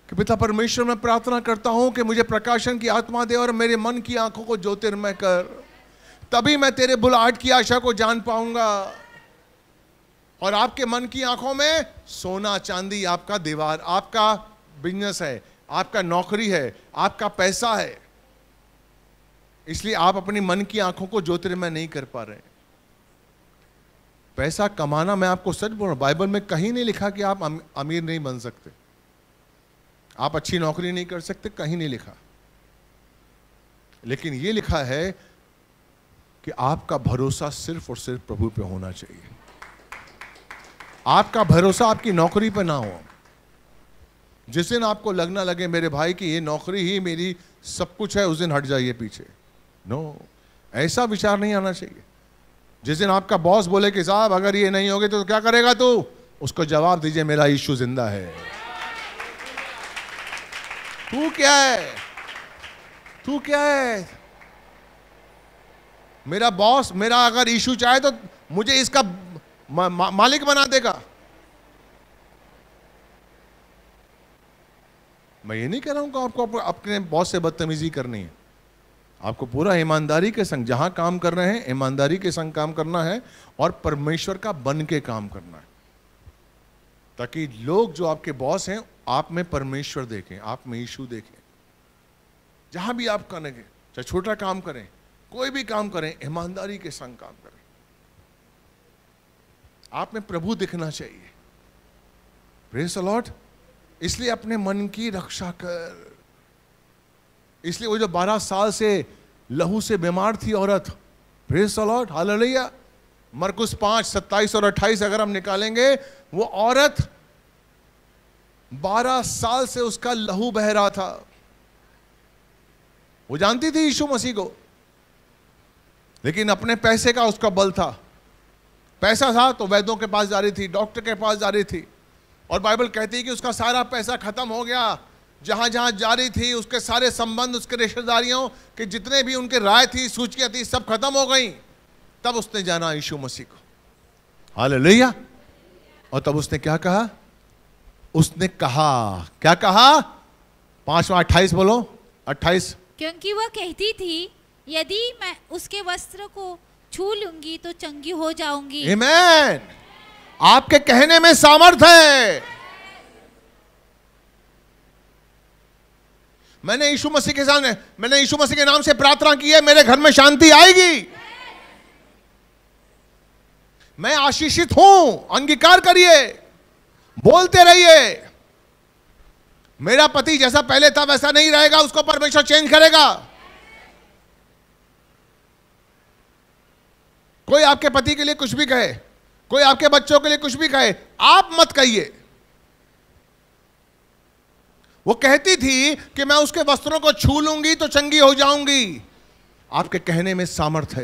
कि पिता परमेश्वर मैं प्रार्थना करता हूँ कि मुझे प्रकाशन की आत्मा दे और मेरे मन की आंखों को ज्योतिर्मय कर तभी मैं तेरे बुलाहट की आशा को जान पाऊंगा और आपके मन की आंखों में सोना चांदी आपका दीवार आपका बिजनेस है आपका नौकरी है आपका पैसा है इसलिए आप अपनी मन की आंखों को ज्योतिर्मय नहीं कर पा रहे पैसा कमाना मैं आपको सच बोल रहा हूं बाइबल में कहीं नहीं लिखा कि आप अमीर नहीं बन सकते आप अच्छी नौकरी नहीं कर सकते कहीं नहीं लिखा लेकिन ये लिखा है कि आपका भरोसा सिर्फ और सिर्फ प्रभु पे होना चाहिए आपका भरोसा आपकी नौकरी पे ना हो जिस दिन आपको लगना लगे मेरे भाई की ये नौकरी ही मेरी सब कुछ है उस दिन हट जाइए पीछे नो ऐसा विचार नहीं आना चाहिए जिस दिन आपका बॉस बोले कि साहब अगर ये नहीं होगे तो क्या करेगा तू उसको जवाब दीजिए मेरा इशू जिंदा है तू क्या है तू क्या है मेरा बॉस मेरा अगर इशू चाहे तो मुझे इसका मा, मा, मालिक बना देगा मैं ये नहीं कह रहा हूं कि आपको अपने बॉस से बदतमीजी करनी है आपको पूरा ईमानदारी के संग जहां काम कर रहे हैं ईमानदारी के संग काम करना है और परमेश्वर का बन के काम करना है ताकि लोग जो आपके बॉस हैं आप में परमेश्वर देखें आप में यीशु देखें जहां भी आप करेंगे चाहे छोटा काम करें कोई भी काम करें ईमानदारी के संग काम करें आप में प्रभु दिखना चाहिए प्रेस अलॉट इसलिए अपने मन की रक्षा कर इसलिए वो जो बारह साल से लहू से बीमार थी औरत प्रेस अलॉट हाल मरकुस पांच सत्ताईस और अट्ठाईस अगर हम निकालेंगे वो औरत बारह साल से उसका लहू बह रहा था वो जानती थी यीशु मसीह को लेकिन अपने पैसे का उसका बल था पैसा था तो वैद्यों के पास जा रही थी डॉक्टर के पास जा रही थी और बाइबल कहती है कि उसका सारा पैसा खत्म हो गया जहां जहां जा रही थी उसके सारे संबंध उसके रिश्तेदारियों के जितने भी उनके राय थी सूचियां थी सब खत्म हो गई तब उसने जाना यीशु मसीह को हाल और तब उसने क्या कहा उसने कहा क्या कहा पांचवा अट्ठाईस बोलो अट्ठाईस क्योंकि वह कहती थी यदि मैं उसके वस्त्र को छू लूंगी तो चंगी हो जाऊंगी Amen. आपके कहने में सामर्थ है मैंने यीशु मसीह के सामने मैंने यीशु मसीह के नाम से प्रार्थना की है मेरे घर में शांति आएगी मैं आशीषित हूं अंगीकार करिए बोलते रहिए मेरा पति जैसा पहले था वैसा नहीं रहेगा उसको परमेश्वर चेंज करेगा कोई आपके पति के लिए कुछ भी कहे कोई आपके बच्चों के लिए कुछ भी कहे आप मत कहिए वो कहती थी कि मैं उसके वस्त्रों को छू लूंगी तो चंगी हो जाऊंगी आपके कहने में सामर्थ्य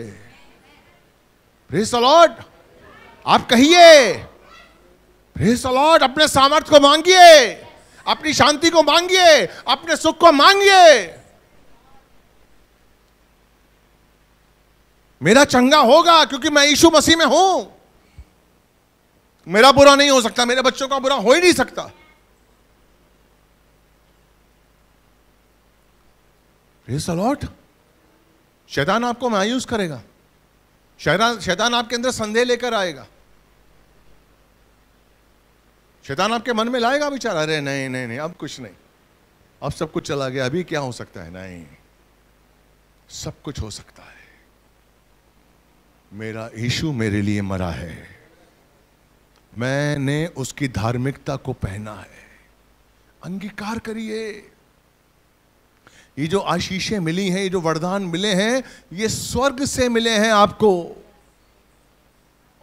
है लॉर्ड आप कहिए लॉर्ड अपने सामर्थ को मांगिए अपनी शांति को मांगिए अपने सुख को मांगिए मेरा चंगा होगा क्योंकि मैं यीशु मसीह में हूं मेरा बुरा नहीं हो सकता मेरे बच्चों का बुरा हो ही नहीं सकता लॉट शैतान आपको मायूस करेगा शैतान शैतान आपके अंदर संदेह लेकर आएगा शैतान आपके मन में लाएगा विचार अरे नहीं नहीं नहीं अब कुछ नहीं अब सब कुछ चला गया अभी क्या हो सकता है नहीं सब कुछ हो सकता है मेरा यीशु मेरे लिए मरा है मैंने उसकी धार्मिकता को पहना है अंगीकार करिए ये जो आशीषें मिली हैं ये जो वरदान मिले हैं ये स्वर्ग से मिले हैं आपको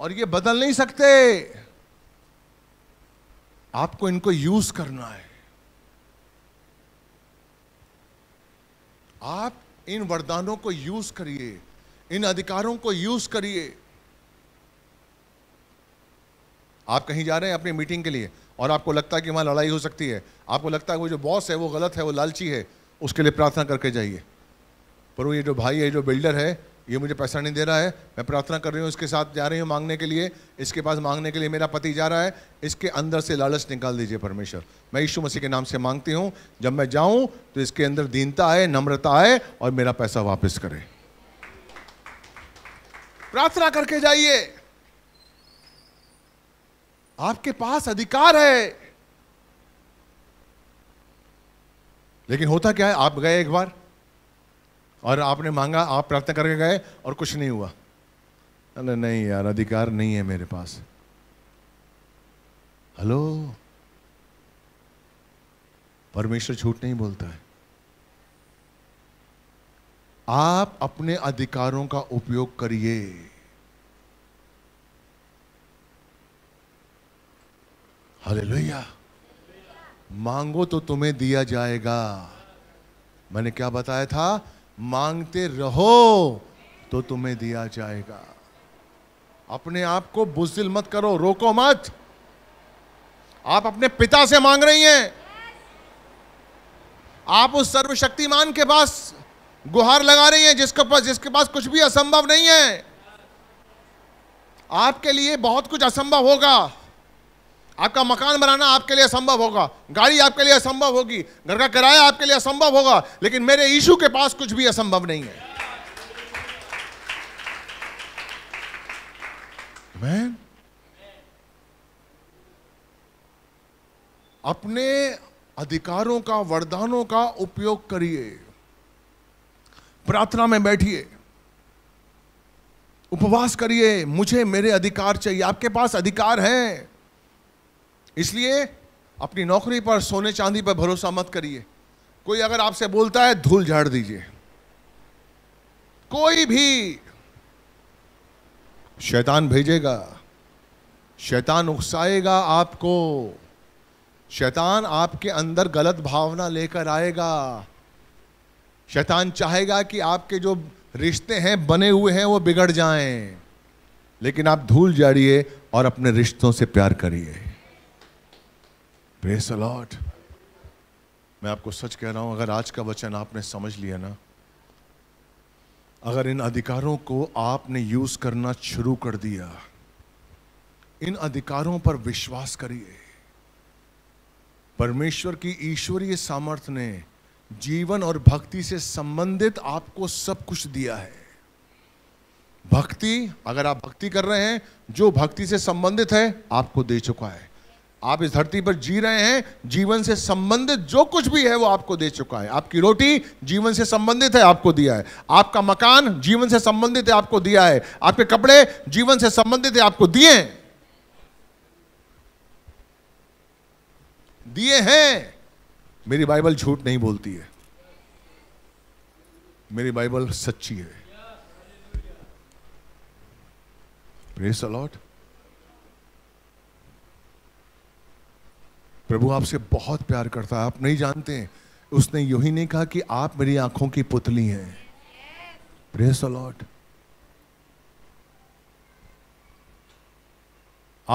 और ये बदल नहीं सकते आपको इनको यूज करना है आप इन वरदानों को यूज करिए इन अधिकारों को यूज करिए आप कहीं जा रहे हैं अपनी मीटिंग के लिए और आपको लगता है कि वहां लड़ाई हो सकती है आपको लगता है वो जो बॉस है वो गलत है वो लालची है उसके लिए प्रार्थना करके जाइए पर वो ये जो भाई है जो बिल्डर है ये मुझे पैसा नहीं दे रहा है मैं प्रार्थना कर रही हूँ इसके साथ जा रही हूँ मांगने के लिए इसके पास मांगने के लिए मेरा पति जा रहा है इसके अंदर से लालच निकाल दीजिए परमेश्वर मैं यीशु मसीह के नाम से मांगती हूँ जब मैं जाऊँ तो इसके अंदर दीनता आए नम्रता आए और मेरा पैसा वापस करे प्रार्थना करके जाइए आपके पास अधिकार है लेकिन होता क्या है आप गए एक बार और आपने मांगा आप प्रार्थना करके गए और कुछ नहीं हुआ अरे नहीं यार अधिकार नहीं है मेरे पास हेलो परमेश्वर झूठ नहीं बोलता है आप अपने अधिकारों का उपयोग करिए लोहिया मांगो तो तुम्हें दिया जाएगा मैंने क्या बताया था मांगते रहो तो तुम्हें दिया जाएगा अपने आप को बुजिल मत करो रोको मत आप अपने पिता से मांग रही हैं आप उस सर्वशक्तिमान के पास गुहार लगा रही हैं जिसके पास जिसके पास कुछ भी असंभव नहीं है आपके लिए बहुत कुछ असंभव होगा आपका मकान बनाना आपके लिए संभव होगा गाड़ी आपके लिए संभव होगी घर का किराया आपके लिए संभव होगा लेकिन मेरे यीशु के पास कुछ भी असंभव नहीं है मैं अपने अधिकारों का वरदानों का उपयोग करिए प्रार्थना में बैठिए उपवास करिए मुझे मेरे अधिकार चाहिए आपके पास अधिकार हैं इसलिए अपनी नौकरी पर सोने चांदी पर भरोसा मत करिए कोई अगर आपसे बोलता है धूल झाड़ दीजिए कोई भी शैतान भेजेगा शैतान उकसाएगा आपको शैतान आपके अंदर गलत भावना लेकर आएगा शैतान चाहेगा कि आपके जो रिश्ते हैं बने हुए हैं वो बिगड़ जाएं लेकिन आप धूल जाड़िए और अपने रिश्तों से प्यार करिए प्रेस अलॉट मैं आपको सच कह रहा हूं अगर आज का वचन आपने समझ लिया ना अगर इन अधिकारों को आपने यूज करना शुरू कर दिया इन अधिकारों पर विश्वास करिए परमेश्वर की ईश्वरीय सामर्थ्य ने जीवन और भक्ति से संबंधित आपको सब कुछ दिया है भक्ति अगर आप भक्ति कर रहे हैं जो भक्ति से संबंधित है आपको दे चुका है आप इस धरती पर जी रहे हैं जीवन से संबंधित जो कुछ भी है वो आपको दे चुका है आपकी रोटी जीवन से संबंधित है आपको दिया है आपका मकान जीवन से संबंधित है आपको दिया है आपके कपड़े जीवन से संबंधित है आपको दिए हैं दिए हैं मेरी बाइबल झूठ नहीं बोलती है मेरी बाइबल सच्ची है प्रेस अलॉट प्रभु आपसे बहुत प्यार करता है आप नहीं जानते हैं उसने यू ही नहीं कहा कि आप मेरी आंखों की पुतली हैं प्रेस अलॉट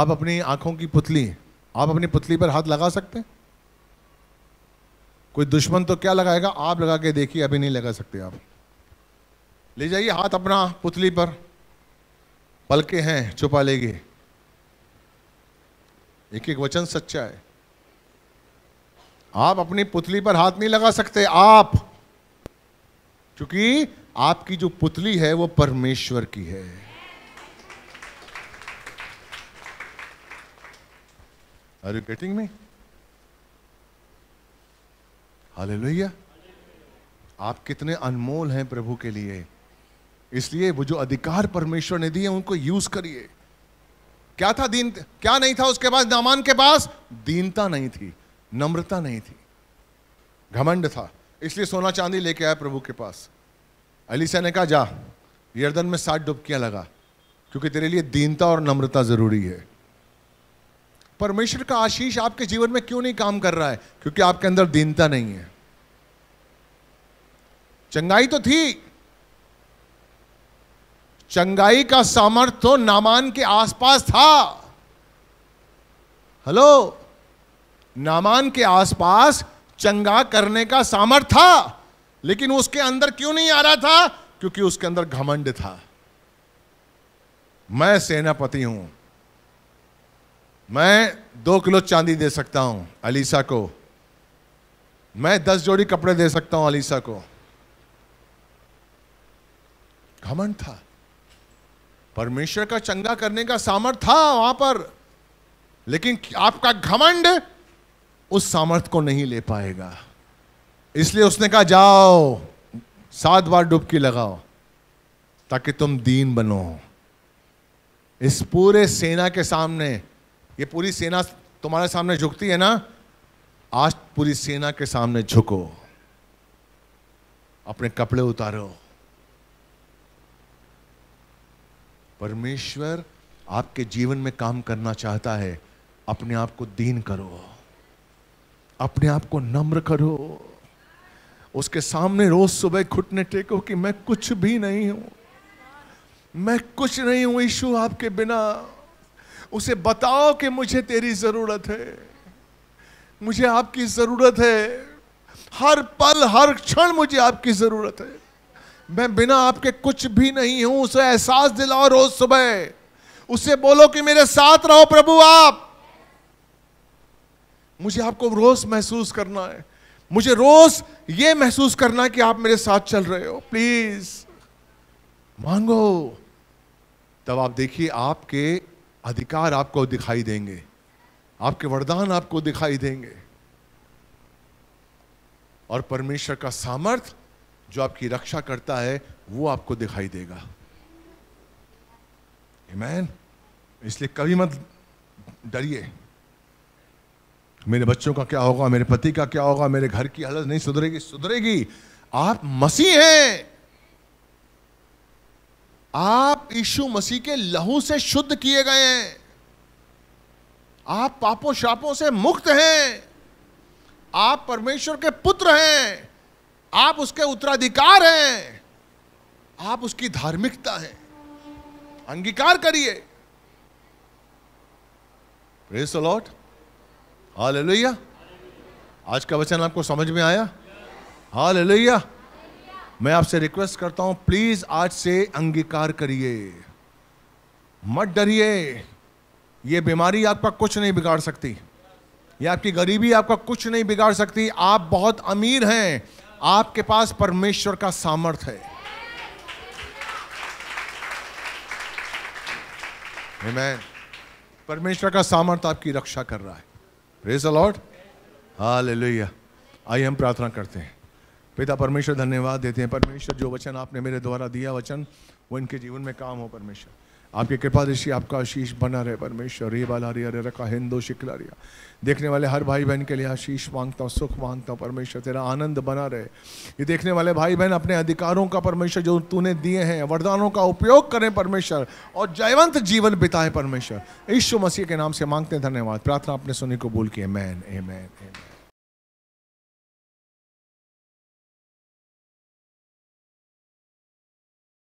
आप अपनी आंखों की पुतली आप अपनी पुतली पर हाथ लगा सकते हैं कोई दुश्मन तो क्या लगाएगा आप लगा के देखिए अभी नहीं लगा सकते आप ले जाइए हाथ अपना पुतली पर पलके हैं छुपा लेगी एक एक वचन सच्चा है आप अपनी पुतली पर हाथ नहीं लगा सकते आप क्योंकि आपकी जो पुतली है वो परमेश्वर की है आर यू गेटिंग मी लोहिया आप कितने अनमोल हैं प्रभु के लिए इसलिए वो जो अधिकार परमेश्वर ने दिए उनको यूज करिए क्या था दीन क्या नहीं था उसके पास दामान के पास दीनता नहीं थी नम्रता नहीं थी घमंड था इसलिए सोना चांदी लेके आया प्रभु के पास अलीसा ने कहा जा यर्दन में सात डुबकियां लगा क्योंकि तेरे लिए दीनता और नम्रता जरूरी है परमेश्वर का आशीष आपके जीवन में क्यों नहीं काम कर रहा है क्योंकि आपके अंदर दीनता नहीं है चंगाई तो थी चंगाई का सामर्थ्य तो नामान के आसपास था हेलो नामान के आसपास चंगा करने का सामर्थ था लेकिन उसके अंदर क्यों नहीं आ रहा था क्योंकि उसके अंदर घमंड था मैं सेनापति हूं मैं दो किलो चांदी दे सकता हूं अलीसा को मैं दस जोड़ी कपड़े दे सकता हूं अलीसा को घमंड था परमेश्वर का चंगा करने का सामर्थ था वहां पर लेकिन आपका घमंड उस सामर्थ्य को नहीं ले पाएगा इसलिए उसने कहा जाओ सात बार डुबकी लगाओ ताकि तुम दीन बनो इस पूरे सेना के सामने ये पूरी सेना तुम्हारे सामने झुकती है ना आज पूरी सेना के सामने झुको अपने कपड़े उतारो परमेश्वर आपके जीवन में काम करना चाहता है अपने आप को दीन करो अपने आप को नम्र करो उसके सामने रोज सुबह घुटने टेको कि मैं कुछ भी नहीं हूं मैं कुछ नहीं हूं ईशु आपके बिना उसे बताओ कि मुझे तेरी जरूरत है मुझे आपकी जरूरत है हर पल हर क्षण मुझे आपकी जरूरत है मैं बिना आपके कुछ भी नहीं हूं उसे एहसास दिलाओ रोज सुबह उसे बोलो कि मेरे साथ रहो प्रभु आप मुझे आपको रोज महसूस करना है मुझे रोज ये महसूस करना है कि आप मेरे साथ चल रहे हो प्लीज मांगो तब आप देखिए आपके अधिकार आपको दिखाई देंगे आपके वरदान आपको दिखाई देंगे और परमेश्वर का सामर्थ जो आपकी रक्षा करता है वो आपको दिखाई देगा इसलिए कभी मत डरिए मेरे बच्चों का क्या होगा मेरे पति का क्या होगा मेरे घर की हालत नहीं सुधरेगी सुधरेगी आप मसीह हैं आप यीशु मसीह के लहू से शुद्ध किए गए हैं आप पापों शापों से मुक्त हैं आप परमेश्वर के पुत्र हैं आप उसके उत्तराधिकार हैं आप उसकी धार्मिकता हैं अंगीकार करिए प्रेस हाल लोहिया आज का वचन आपको समझ में आया हाल लोहिया मैं आपसे रिक्वेस्ट करता हूं प्लीज आज से अंगीकार करिए मत डरिए ये बीमारी आपका कुछ नहीं बिगाड़ सकती ये आपकी गरीबी आपका कुछ नहीं बिगाड़ सकती आप बहुत अमीर हैं आपके पास परमेश्वर का सामर्थ है परमेश्वर का सामर्थ आपकी रक्षा कर रहा है रेस अलॉट हाँ ले लोहिया आइए हम प्रार्थना करते हैं पिता परमेश्वर धन्यवाद देते हैं परमेश्वर जो वचन आपने मेरे द्वारा दिया वचन वो इनके जीवन में काम हो परमेश्वर आपकी कृपा दृष्टि आपका आशीष बना रहे परमेश्वर रे बाला रे रखा हिंदो शिकला रिया देखने वाले हर भाई बहन के लिए आशीष मांगता हूँ सुख मांगता हूँ परमेश्वर तेरा आनंद बना रहे ये देखने वाले भाई बहन अपने अधिकारों का परमेश्वर जो तूने दिए हैं वरदानों का उपयोग करें परमेश्वर और जयवंत जीवन बिताए परमेश्वर ईश्व मसीह के नाम से मांगते हैं धन्यवाद प्रार्थना अपने सुनी को बोल के मैन ए मैन